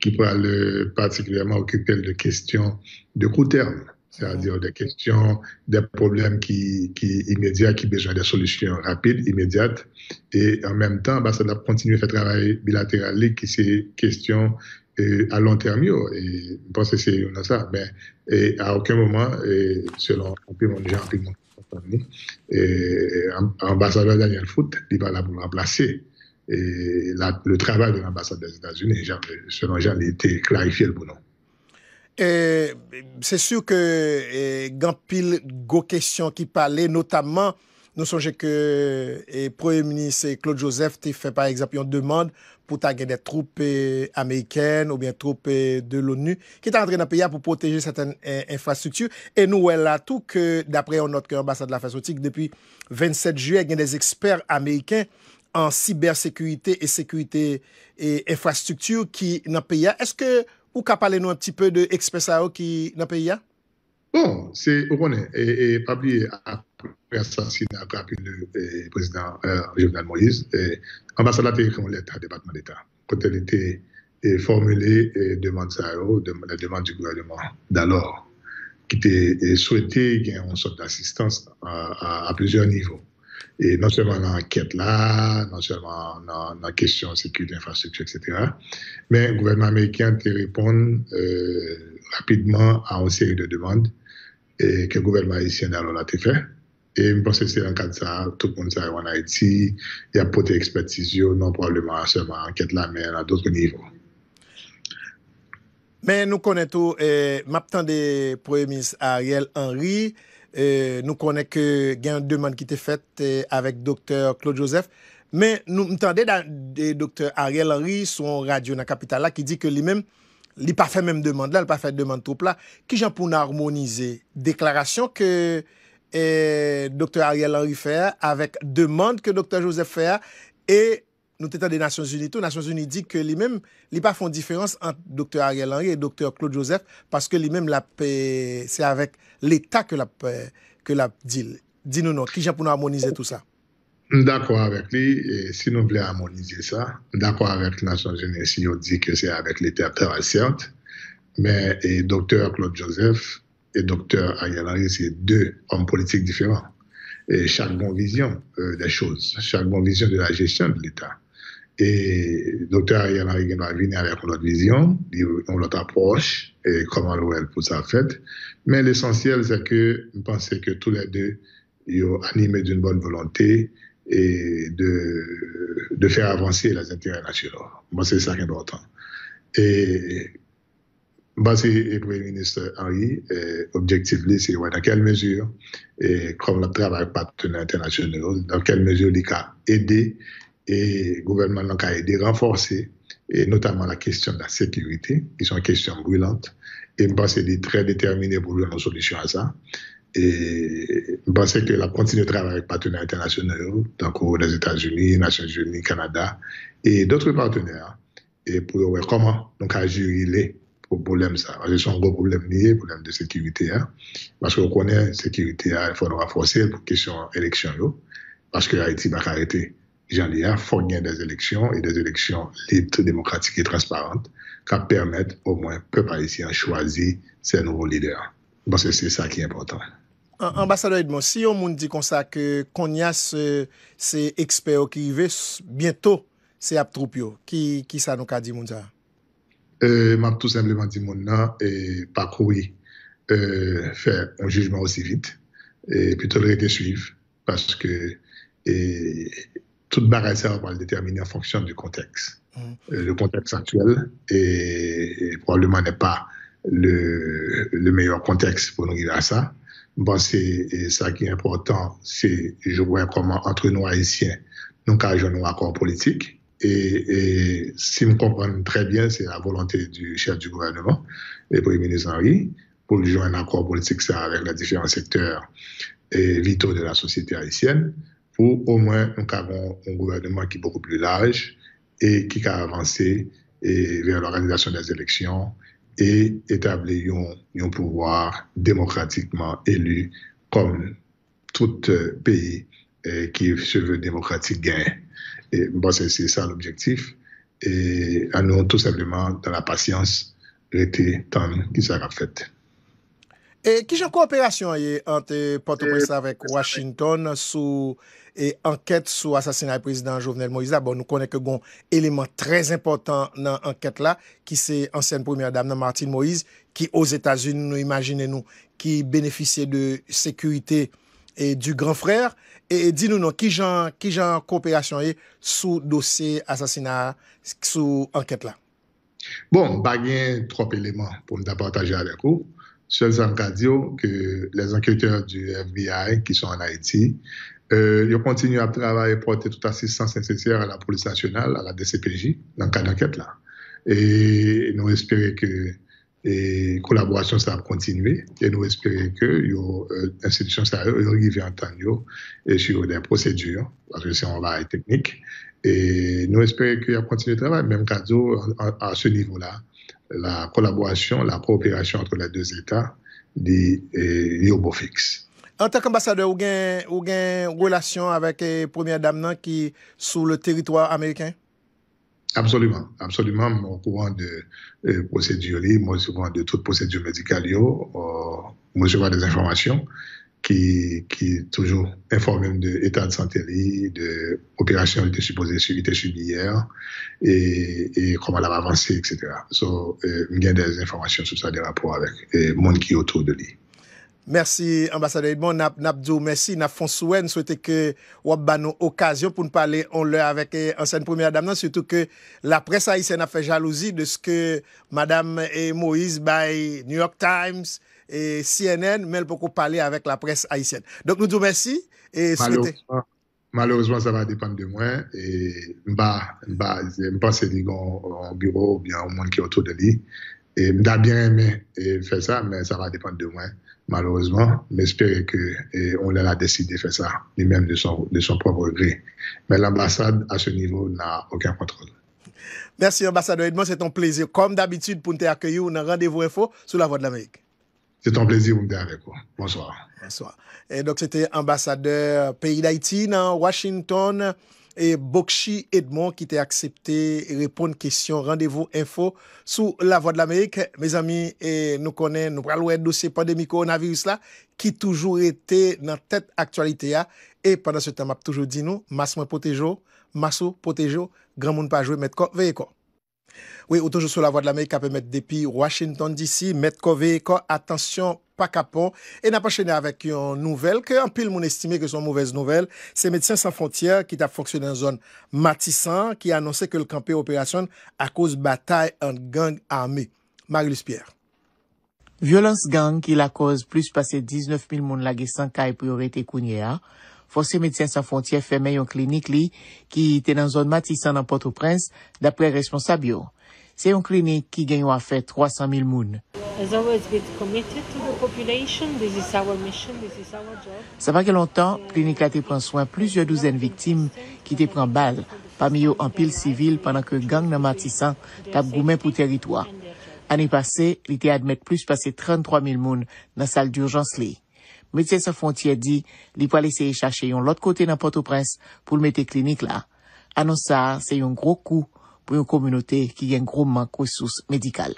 ki pou ale patiklyarman okipel de kestyon de kou terme. c'est-à-dire des questions, des problèmes qui, qui immédiats, qui besoin de solutions rapides, immédiates. Et en même temps, l'ambassadeur ça doit continuer à faire travail bilatéral qui c'est question euh, à long terme. Et je pense que c'est ça. Mais et à aucun moment, selon mon gens, l'ambassadeur Daniel Foot, il va la remplacer. Et le travail de l'ambassade des États-Unis, selon Jean, a été clarifié le bon euh, c'est sûr que euh, grand pile go question qui parlait notamment nous songeons que le euh, Premier ministre Claude Joseph a fait par exemple une demande pour taguer des troupes américaines ou bien troupes de l'ONU qui est entrées dans le pays pour protéger certaines infrastructures. Et nous, là, tout que d'après notre ambassade de la France depuis 27 juillet, il y a des experts américains en cybersécurité et sécurité et infrastructure qui dans le pays. Est-ce que Ou ka pale nou ap ti pe de ekspres aro ki nan pe ya? Bon, se ou konen, e, e pabli ap presasin ap rapi le e, prezident e, Jovenel Moïse, ambasalate yon leta, debatman leta, kote l'ete formule deman sa aro, deman du gouvernement dalor, ki te souete gen yon sot d'assistans a plezior nivou. E nan seman nan anket la, nan seman nan nan kesyon seku l'infrastruktur, etc. Men, gouvenman Amerikyan te repon euh, rapidman an ou seri de demand e ke gouvenman isyen nan an la te fe. E mi panse seman an kat sa, tout moun sa yon a eti, ya pote ekspetizyo nan probableman an seman an anket la, men an an dotre nivou. Men, nou konen tou, map tan de pwemis Ariel Henry, E nou konèk gen yon demande ki te fèt e, Avèk doktèr Claude Joseph Mè nou m'tande da Doktèr Ariel Henry Soun radio nan kapital la ki di ke li mèm Li pa fè mèm demande la, li pa fèm demande troupe la Ki jan pou nan harmonize Deklarasyon ke e, Doktèr Ariel Henry fè Avèk demande ke doktèr Joseph fè E nous étions des Nations Unies, les Nations Unies dit que les mêmes les pas font différence entre Dr Ariel Henry et Dr Claude Joseph parce que lui-même, c'est avec l'État que la que la deal. Dis-nous non, qui j'ai pour nous harmoniser tout ça? D'accord avec lui, e, si nous voulons harmoniser ça, d'accord avec les Nations Unies, si on dit que c'est avec l'État, certes, mais e, Dr Claude Joseph et Dr Ariel Henry, c'est deux hommes politiques différents. Et chaque bonne vision euh, des choses, chaque bonne vision de la gestion de l'État. Et docteur Ariel Henry a venu avec notre vision, notre approche et comment l'OL pour ça fait. Mais l'essentiel, c'est que je pense que tous les deux, ils ont animés d'une bonne volonté et de, faire avancer les intérêts nationaux. Moi, e, e e, c'est ça qui est important. Et le Premier ministre Henry, l'objectif, c'est dans quelle mesure, et comme le travail partenaire international, dans quelle mesure il a aidé Et le gouvernement a aidé à renforcer, notamment la question de la sécurité, qui est une question brûlante. Et je pense qu'il est très déterminé pour lui donner une solution à ça. Et je pense qu'il a continué de travailler avec des partenaires internationaux, dans les Etats-Unis, les Nations Unies, le Canada, et d'autres partenaires. Et pour voir comment il a agi, il est au problème ça. Parce que c'est un gros problème lié, le problème de sécurité. Parce qu'on connaît la sécurité, il faut le renforcer pour la question de l'élection. Parce que l'Haiti va arrêter. jan liya, fonye des eleksyon e des eleksyon lipte, demokratike e transparente, ka permette ou mwen pepa isi an chwazi se nouvo lider. Bonse se sa ki impotant. Ambasador Edmond, si yon moun di kon sa kon yas euh, se eksper okive, bientou se ap troupio. Ki sa nou ka di moun ja? Euh, ma tout sembleman di moun na pa koui euh, fè moun jujman osi vit e pi tolre de suiv paske e toute barrière va le déterminer en fonction du contexte. Mm. Euh, le contexte actuel et, probablement n'est pas le, meilleur contexte pour nous arriver à ça. Bon, c'est ça qui est important, c'est je vois comment entre nous haïtiens, nous avons un accord politique. Et, si me comprennent très bien, c'est la volonté du chef du gouvernement, le Premier ministre Henri, pour jouer un accord politique avec les différents secteurs et vitaux de la société haïtienne ou au moins nous avons un gouvernement qui est beaucoup plus large et qui a avancé vers l'organisation des élections et établir un, pouvoir démocratiquement élu comme tout euh, pays euh, qui se veut démocratique gain. c'est ça l'objectif. Et à nous, tout simplement, dans la patience, rester tant qu'il sera fait. E ki jan kooperasyon yè ante Port-au-Prince e, avèk e, Washington sou enkèt sou asasina yè prezident Jovenel Moïse la? Bon, nou konè ke gon eleman trèz important nan enkèt la ki se ansène premier dame nan Martin Moïse ki os Etats-Unis nou imagine nou ki benefisye de sekurite du gran frèr e di nou nou, ki jan kooperasyon yè sou dosye asasina sou enkèt la? Bon, bagyen trope eleman pou nou tapantaje avèk ou sel zan kadyo ke euh, le zankeriteur du FBI ki son an Haiti, yo kontinu ap travaye pote tout asistanse insesiyer an la polis nasyonal, an la DCPJ, nan kade anket la. E nou espere ke kolaborasyon sa ap kontinue, e nou espere ke yo insesiyon sa yon rive an tan yo, e shi yon den prosedur, anke se yon varay teknik, e nou espere ke yo kontinu travaye, men kadyo an se nivou la, la kolaborasyon, la kooperasyon antre la deus etat di yo eh, bofiks. Ante kambasade, ou gen relasyon avek eh, premier Damnan ki sou le teritwa Amerikan? Absolument, absolument, moun kouan de eh, posedyo li, moun sou kouan de tout posedyo medikal yo, moun sou kouan de informasyon ki toujou informen de etat de santeri, de... l'opération était supposée, était d'hier hier, et, comment elle a avancé, etc. Donc, euh, il y a des informations sur ça, des rapports avec le monde qui est autour de lui. Merci, ambassadeur Edmond. Nap, merci. Nous avons souhaité que nous avons occasion pour nous parler en l'heure avec l'ancienne eh, première dame, surtout que la presse haïtienne a fait jalousie de ce que madame et eh, Moïse by New York Times et CNN, mais elle peut parler avec la presse haïtienne. Donc, nous disons merci et souhaitons malheureusement, ça va dépendre de moi. Et bah, je pense qu'il y un bureau ou bien un monde qui est autour de lui. Et je bien aimé faire ça, mais ça va dépendre de moi, malheureusement. J'espère qu'on a décidé de faire ça, lui-même de son, propre gré. Mais l'ambassade, à ce niveau, n'a aucun contrôle. Merci, ambassadeur Edmond. C'est un plaisir, comme d'habitude, pour nous accueillir. On a rendez-vous info sur la voie de l'Amérique. C'est un plaisir pour me avec vous. Bonsoir. Bonsoir, et donc c'était ambassadeur Pays d'Haïti, dans Washington et Bokshi Edmon qui t'est accepté et répond question, rendez-vous, info sous la Voix de l'Amérique, mes amis et nous connaît, nous pralouè de ce pandémie coronavirus-là, qui toujours était dans cette actualité-là et pendant ce temps-là, toujours dis-nous masse-moi pour tes jours, masse-moi pour tes jours grand monde pas joué, mais de quoi veillez-vous? Oui, autant je suis la voix de l'Amérique qu'a peut mettre depuis Washington D.C., mette COVID, attention, pas capant, et n'a pas chené avec une nouvelle qu'un pile m'ont estimé que c'est une mauvaise nouvelle. C'est Médecins Sans Frontières qui a fonctionné en zone Matissan qui a annoncé que le campé opérationne a cause bataille en gang armé. Marguerite Pierre. Violence gang qui l'a cause plus passé 19 000 monde l'agressant qu'a été priorité qu'on y a. Forcé Médecins Sans Frontières fermé yon clinique li qui était en zone Matissan en Port-au-Prince d'après responsable yo. Se yon klinik ki gen yon afet 300.000 moun. Sa pa ke lontan, klinik la te pren soan plus yo douzen viktim ki te pren bal pa mi yo an pil sivil panan ke gang nan matisan tab goumen pou teritwa. Ani pase, li te admet plus pase 33.000 moun nan sal di urjans li. Metse sa fonti e di, li pa leseye chache yon lot kote nan porto prens pou l mette klinik la. Anon sa, se yon gro kou pou yon komyonote ki gen grouman kousous medikal.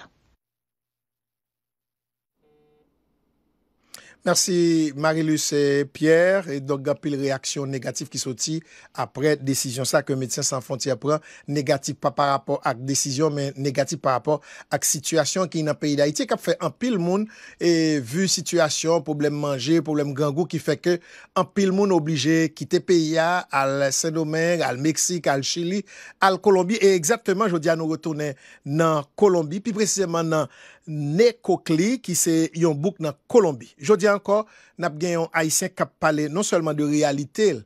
Mersi Marilus et Pierre, et donc il y a eu pile réaction négative qui s'outit après décision sa que Médecins Sans Frontières prend, négative pas par rapport ak décision, mais négative par rapport ak situation ki in a pays d'Haïti, et qui a fait un pile monde, et vu situation, probleme manger, probleme gangou, qui fait que un pile monde oblige quitte pays a, al Saint-Domingue, al Mexique, al Chili, al Colombie, et exactement je vous dis à nous retourner nan Colombie, puis précisément nan Haïti, Nekokli, qui est un bouc dans Colombie. Je dis encore, nous avons un haïtien qui a parlé non seulement de réalité,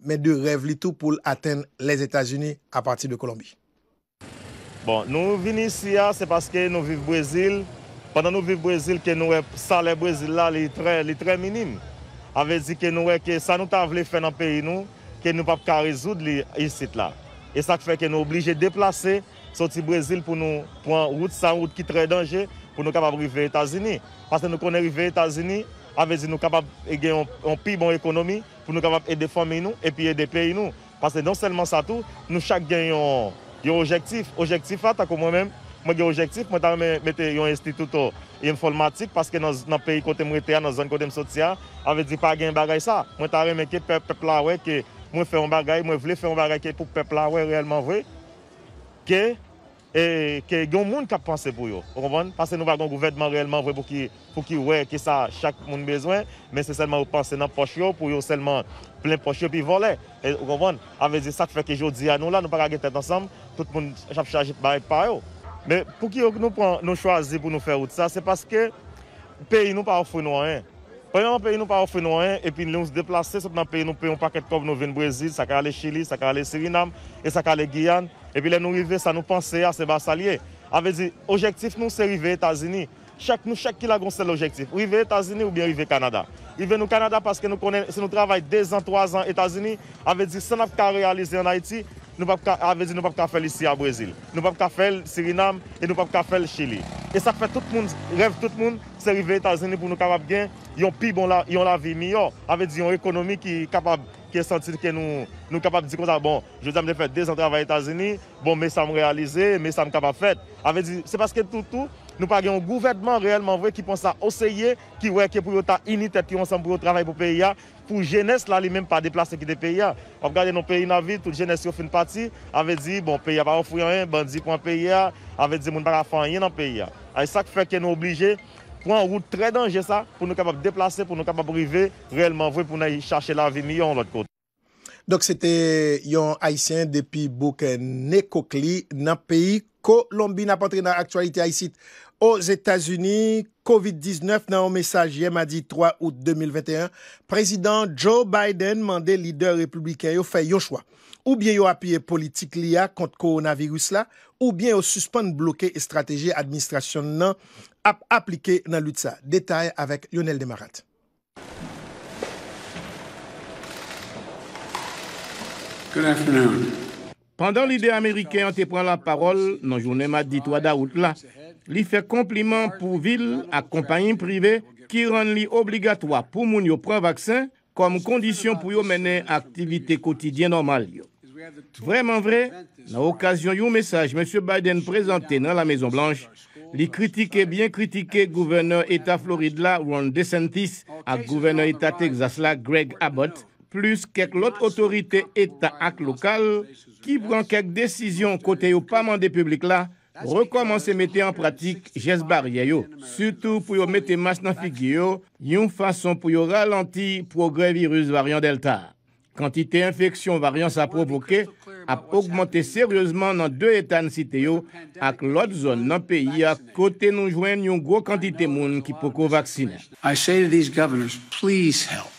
mais de rêve tout pour atteindre les États-Unis à partir de Colombie. Bon, nous venons ici, hein, c'est parce que nous vivons au Brésil. Pendant que nous vivons au Brésil, que nous salaire au Brésil là, est très, très minime. Avec dit que nous que ça nous a voulu dans pays, nous, que nous ne pouvons pas résoudre ici. là. Et ça fait que nous sommes obligés de déplacer, sortir Brésil pour nous prendre route sans route qui est très dangereuse pour nous capables d'arriver aux États-Unis. Parce que nous connaissons arriver aux États-Unis, avec nous capables de gagner une plus bonne économie pour nous capables aider les familles nous et puis aider les pays nous. Parce que non seulement ça tout, nous chaque gagnons un objectif. Objectif là, tant moi-même, moi j'ai objectif, moi j'ai mettre un institut oh, informatique parce que dans le pays côté moi dans la zone côté social, avec dit pas gain bagay ça. Moi j'ai remis que peuple là ouais que moi faire un bagay, moi voulais faire un bagay pour peuple là ouais réellement vrai que et que y a des gens qui pensent pour eux. Vous comprenez Parce que nous avons pas un gouvernement réellement vrai pour qui pour qui ouais que ça chaque monde besoin, mais c'est seulement penser dans poche pour eux seulement plein poche puis voler. Et, vous comprenez Avec ça fait que je dis à nous là nous pas tête ensemble, tout le monde chaque chargé de par eux. Mais pour qui nous prend nous choisir pour nous faire ça, c'est parce que le pays nous pas offre nous rien. Premièrement, pays nous pas offrir nous rien et puis nous déplacer sur dans pays nous payons un paquet comme nous venons du Brésil, ça aller Chili, ça aller Suriname et ça aller Guyane et puis là nous arrivons, ça nous penser à Sébastien. Avait dit objectif nous c'est arriver aux États-Unis. Chaque nous chaque qui la l'objectif. Arriver aux États-Unis ou bien arriver au Canada. Arriver au Canada parce que nous si nous travaillons deux ans, trois ans aux États-Unis, avait dit ça n'a pas réalisé en Haïti, nous pas pouvons nous pas faire ici au Brésil, nous ne pouvons pas faire Suriname et nous ne pouvons pas faire Chili. Et ça fait tout le monde rêve tout le monde c'est arriver aux États-Unis pour nous capable gagner. ils ont bon la, ils ont la vie meilleure avec une économie qui est capable qui sentir que nous nous capable dire comme ça bon, je dois me faire deux ans travail aux États-Unis, bon mais ça me réalise, mais ça me capable faire. c'est parce que tout tout Nou par yon gouvertman reyelman vwe ki pon sa osyeye, ki vwe ki pou yon ta inite ki yon san pou yon travay pou peyi ya, pou jenese la li menm pa deplase ki de peyi ya. A vgade yon peyi na vi, tout jenese yo fin pati, ave di, bon peyi ya pa wafuyen, bandi pou an peyi ya, ave di moun parafan yon an peyi ya. A yon sak fweke nou oblije, pou an wout tre dange sa, pou nou kapab deplase, pou nou kapab brive, reyelman vwe pou nou yi chache la vi miyon lout kote. Dok se te yon haisyen depi bouke ne kokli nan peyi kwa... Ko lombi na patre nan aktualite a yisit. O Zetasuni, COVID-19 nan o mesaj yema di 3 out 2021. Prezident Joe Biden mande lider republikan yo fe yon chwa. Ou bien yo apye politik liya konti koronavirus la. Ou bien yo suspande bloke estrategi administrasyon nan aplike nan loutsa. Detay avèk Yonel Demarate. Good afternoon. Pendan li de Amerike yon te pren la parol, nan jounen ma dit wada wout la, li fe kompliment pou vil ak kompanyen prive ki ren li obligatwa pou moun yo pren vaksen kom kondisyon pou yo menen aktivite kotidyen normal yo. Vreman vre, nan okasyon yon mesaj M. Biden prezante nan la Mezon Blanche, li kritike bien kritike gouverneur Eta Floridla Ron DeSantis ak gouverneur Eta Texas la Greg Abbott, plus kek lot otorite eta ak lokal ki bran kek desisyon kote yo pamande publik la rekomansi mette an pratik jes barye yo. Soutou pou yo mette mas nan figye yo yon fason pou yo ralanti progre virus variant delta. Kantite infeksyon variant sa provoke ap augmente seryosman nan de etan site yo ak lot zon nan peyi ak kote nou jwen yon go kantite moun ki poko vaksine. I say to these governors, please help.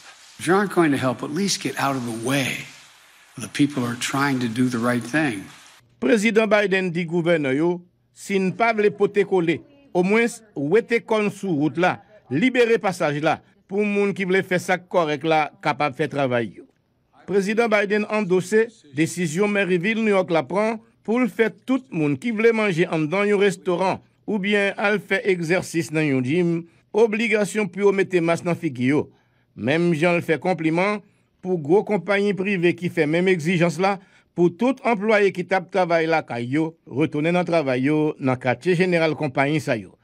President Biden di gouverne yo, si n pa vle pote kole, o mwens wete kon sou wout la, libere pasaj la, pou moun ki vle fe sak korek la, kapab fe travay yo. President Biden andose, desisyon Maryville, New York la pran, pou l fe tout moun ki vle manje an dan yon restoran, ou bien al fe egzersis nan yon jim, obligasyon pi omete mas nan fik yo, Mem jen l fè kompliment pou gwo kompanyin prive ki fè menm exijans la pou tout employe ki tap travay la ka yo retounen nan travay yo nan kache generel kompanyin sa yo.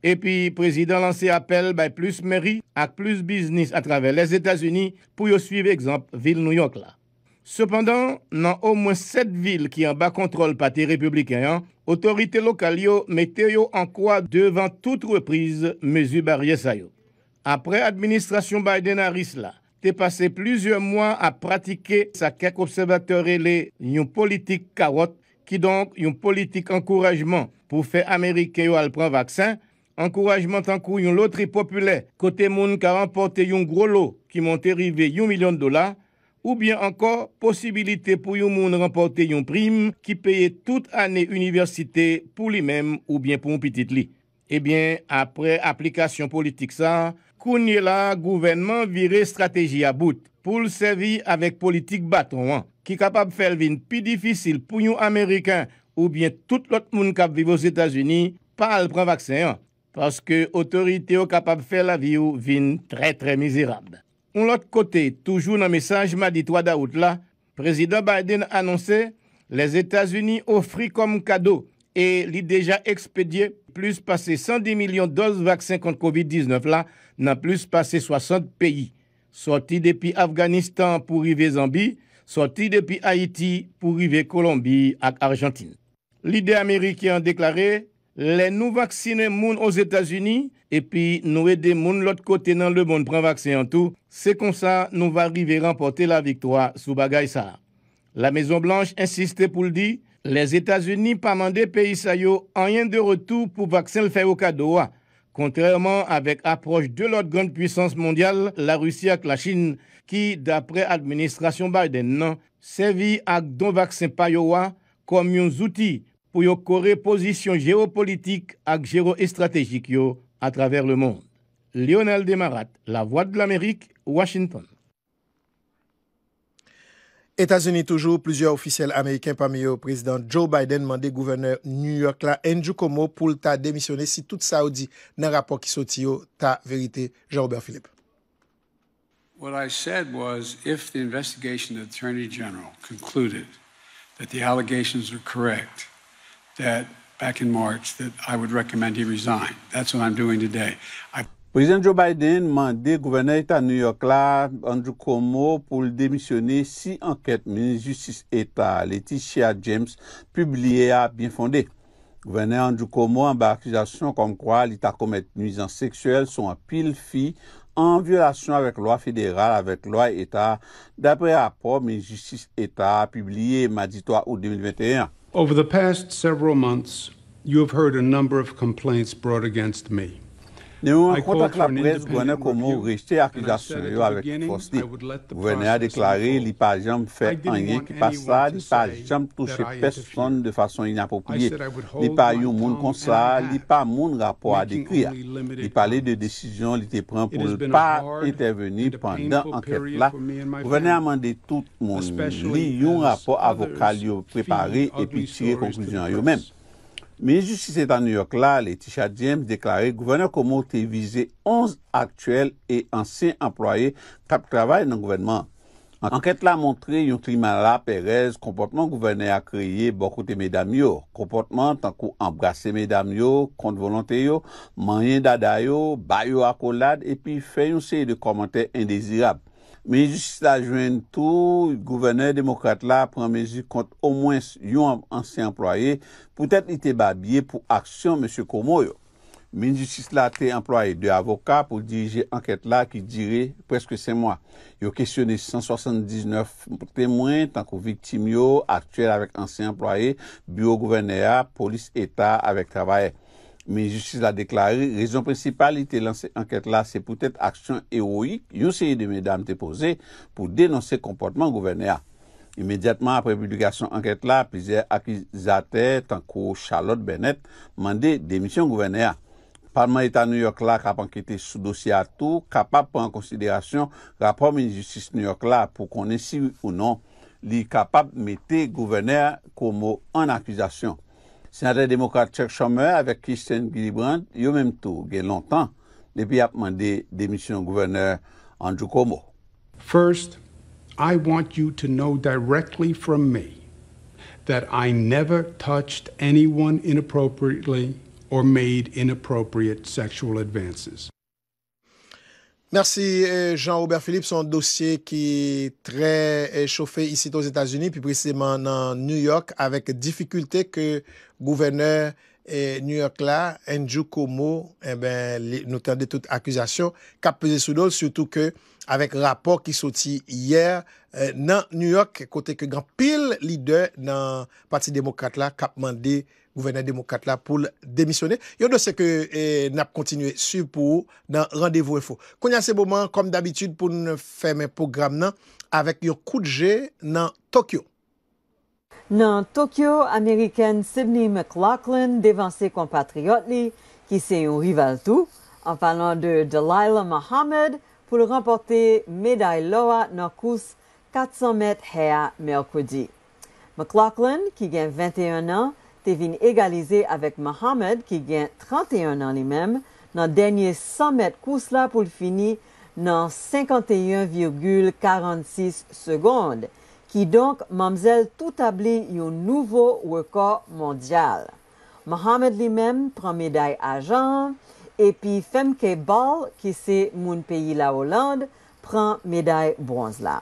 Epi, prezident lanse apel bay plus meri ak plus biznis atrave les Etats-Unis pou yo suive ekzamp vil New York la. Sependan, nan o mwen set vil ki an ba kontrol pati republikan, otorite lokal yo mette yo an kwa devan tout repriz mezu barye sa yo. Après administration Biden-Harris là, t'es passé plusieurs mois à pratiquer sa quelque observatoire et une politique carotte qui donc une politique encouragement pour faire américain al prendre vaccin, encouragement en cours une loterie populaire côté monde qui a remporté un gros lot qui monte arrivé un million de dollars ou bien encore possibilité pour un monde remporter une prime qui payait toute année université pour lui-même ou bien pour un petit lit. Eh bien, après application politique ça, Kounye la, gouvenman vire strategi a bout pou l sevi avèk politik baton an, ki kapab fèl vin pi difisil pou yon Amerikan ou bien tout lot moun kap vive aux Etats-Unis, pa al pran vaksen an, paske otorite yo kapab fèl la vi ou vin tre tre mizirab. On lot kote, toujou nan mesaj ma dit wadaout la, prezident Biden anonsè les Etats-Unis ofri kom kado et l'idée déjà expédié plus passé 110 millions de doses vaccins contre COVID-19 là dans plus passé 60 pays. Sorti depuis Afghanistan pour arriver Zambie, sorti depuis Haïti pour arriver Colombie et Argentine. L'idée américaine a déclaré les nous vacciner aux États-Unis et puis nous aider de l'autre côté dans le monde prend vaccin en tout, c'est comme ça nous va arriver remporter la victoire sous bagaille ça. La Maison Blanche insistait pour le dire les États-Unis pas mandé pays en rien de retour pour vaccin le fait au hein. Contrairement avec approche de l'autre grande puissance mondiale, la Russie avec la Chine, qui, d'après l'administration Biden, servent à don vaccin payoa hein, comme un outil pour corriger position géopolitique et géostratégique à travers le monde. Lionel Demarat, La Voix de l'Amérique, Washington. États-Unis toujours, plusieurs officiels américains, parmi eux le président Joe Biden, mandé gouverneur New York là, Andrew Cuomo, pour ta démissionner si tout ça dit dans rapport qui sortit, ta vérité, Jean-Robert Philippe. What I said was if the investigation of the Attorney General concluded that the allegations are correct, that back in March, that I would recommend he resign. That's what I'm doing today. I... President Joe Biden mande gouverneur etat New York la Andrew Cuomo pou demisyone si anket men justice etat Laetitia James publiye a bien fondé. Gouverneur Andrew Cuomo ambakizasyon konm kwa lita komet nuizans seksuel son apil fi an vyolasyon avèk loy federal avèk loy etat dapre apor men justice etat publiye ma ditoi ou 2021. Over the past several months, you have heard a number of complaints brought against me. Ne yon kontak la prez gwenè koumou rejte akizasyon yo avèk prosti. Gwenè a deklarè li pa jam fè anye ki pas sa, li pa jam touche peson de fason inapopye. Li pa yon moun konsa, li pa moun rapò a dekri ya. Li pale de desijon li te pran pou lupar etè veni pandan anket la. Gwenè a mande tout moun li yon rapò avokal yo preparè epi tire konkluzyon yo mèm. Me ju si se tan New York la, le Tisha James deklare gouverneur komo te vize 11 aktuel e ansen employe kap travay nan gouverneman. Anket la montre yon trimala perez komportman gouverneur a kreye bokote medam yo. Komportman tankou embrase medam yo, kont volante yo, manyen dada yo, bay yo akolad, epi fe yon seye de komante indezirab. Menjistis la jwen tou, gouverneur demokrate la pran menjit kont o mwen yon ansen employe pou tèt ite babye pou aksyon M. Komo yo. Menjistis la te employe de avoka pou dirije anket la ki dire preske se mwa. Yo kesyonne 179 temwen tanko vitim yo, aktuel avèk ansen employe, bureau gouverneur, polis, etat avèk travaye. Meni justice la deklari, rezon prinsipalite lanse anket la se poutet aksyon eroik yoseye de meni dame te pose pou denonse komportman gouverne ya. Imediatman apre publikasyon anket la, pize akizate tankou Charlotte Bennett mande demisyon gouverne ya. Parlement etan New York la kap ankyete sou dosye atou, kapap pou an konsiderasyon rapor meni justice New York la pou konensi ou non li kapap mette gouverne ya koumo an akizasyon. Chuck Schumer Christian Gillibrand, gen gouverneur Andrew Cuomo. First, I want you to know directly from me that I never touched anyone inappropriately or made inappropriate sexual advances. Merci euh, Jean-Robert Philippe. Son dossier qui est très euh, chauffé ici aux États-Unis, puis précisément dans New York, avec difficulté que gouverneur E New York la, Njou Komo, eh nou tan de tout akuzasyon, kap peze sou do, soutou ke avek rapor ki soti yer eh, nan New York, kote ke gran pil lider nan parti demokrate la, kap mande gouverneur demokrate la pou demisyone. Yon de se ke eh, nap kontinue, suiv pou ou nan Rendez-vous F.O. Konya se boman, kom d'abitude pou nou fèmè program nan, avek yon koutje nan Tokyo. Nan Tokyo, Ameriken Sidney McLaughlin devanse kompatriot li ki se yon rival tou an falan de Delilah Mohamed pou le remporte meday loa nan kous 400 mète heya merkwidi. McLaughlin ki gen 21 nan te vin egalize avèk Mohamed ki gen 31 nan li mem nan denye 100 mète kous la pou le fini nan 51,46 segonde. ki donk mamzel toutabli yon nouvo wakor mondyal. Mohamed li menm pran meday ajan, epi Femke Ball, ki se moun peyi la Hollande, pran meday bronz la.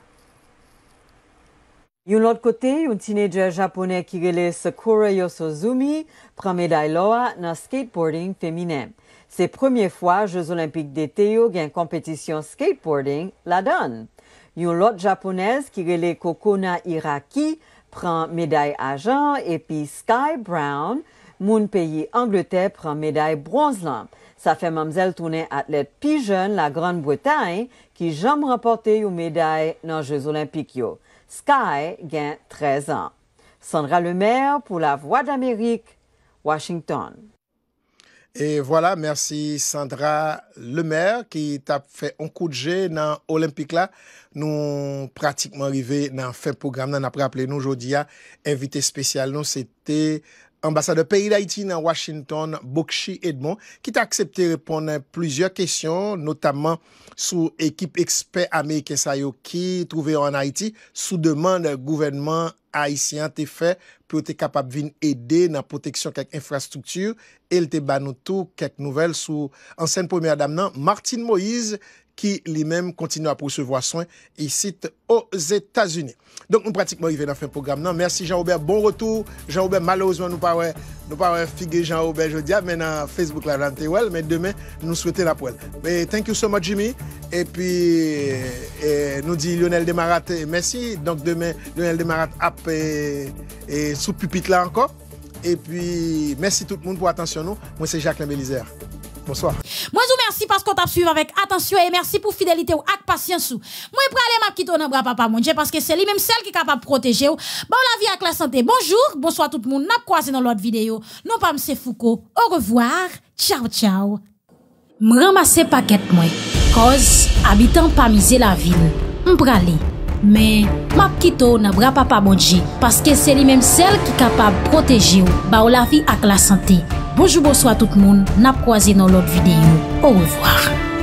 Yon lot kote, yon tinejè japonè ki gele Sakura Yosozumi pran meday loa nan skateboarding femine. Se premier fwa, Jeuz Olympique d'été yo gen kompetisyon skateboarding la danne. Yon lot Japonez ki rele Kokona Iraki pran meday ajan epi Sky Brown, moun peyi Anglete pran meday bronzlan. Sa fe mamzel toune atlet pi jen la Gran Bretagne ki jam raporte yon meday nan Jeux Olympique yo. Sky gen 13 an. Sandra Lemaire pou la Voix d'Amérique, Washington. Et voilà, merci Sandra Lemaire qui t'a fait un coup de jet nan Olympique-là. Nous pratiquement arrivés nan fin programme, nan apres appelé nous aujourd'hui à invité spécial. Nous c'était... ambassadeur peyi d'Haïti nan Washington, Bokshi Edmon, ki te aksepte reponde plouzyor kesyon, notaman sou ekip ekspert Amerike Sayo ki trouve yo an Haïti, sou demande gouvenman Haitien te fe, pou te kapab vin ede nan proteksyon kek infrastruktury, el te banoutou kek nouvel sou ansen pwemye adam nan Martin Moïse, qui lui-même continue à recevoir soin ici aux États-Unis. Donc, nous pratiquement arrivé dans fin programme. Non, merci Jean-Aubert. Bon retour. Jean-Aubert, malheureusement, nous ne nous pas figuer Jean-Aubert jeudi, ah, mais dans Facebook là, mais demain, nous souhaiter la poêle. Mais thank you so much, Jimmy. Et puis, nous dit Lionel Demarat, merci. Donc, demain, Lionel Demarat, app et, sous pupitre là encore. Et puis, merci tout le monde pour attention nous. Moi, c'est Jacques Lambélisère. Bonsoir. Moi, je vous remercie parce qu'on t'a suivi avec attention et merci pour fidélité ou avec patience. Moi, je aller m'a quitter au papa mon parce que c'est lui-même celle qui est capable de protéger. Bon, la vie avec la santé. Bonjour, bonsoir tout le monde. N'a croisé dans l'autre vidéo. Non pas M. Foucault. Au revoir. Ciao, ciao. M'ramasser paquet moi. Cause, habitant pas miser la ville. aller. Mais ma quito nan bra pas pa Parce que c'est c'est même sel qui est capable ou, ba ou la vie avec la santé. Bojou bo swa tout moun, nap kwa zi nou lot videyo. Ouwezwa.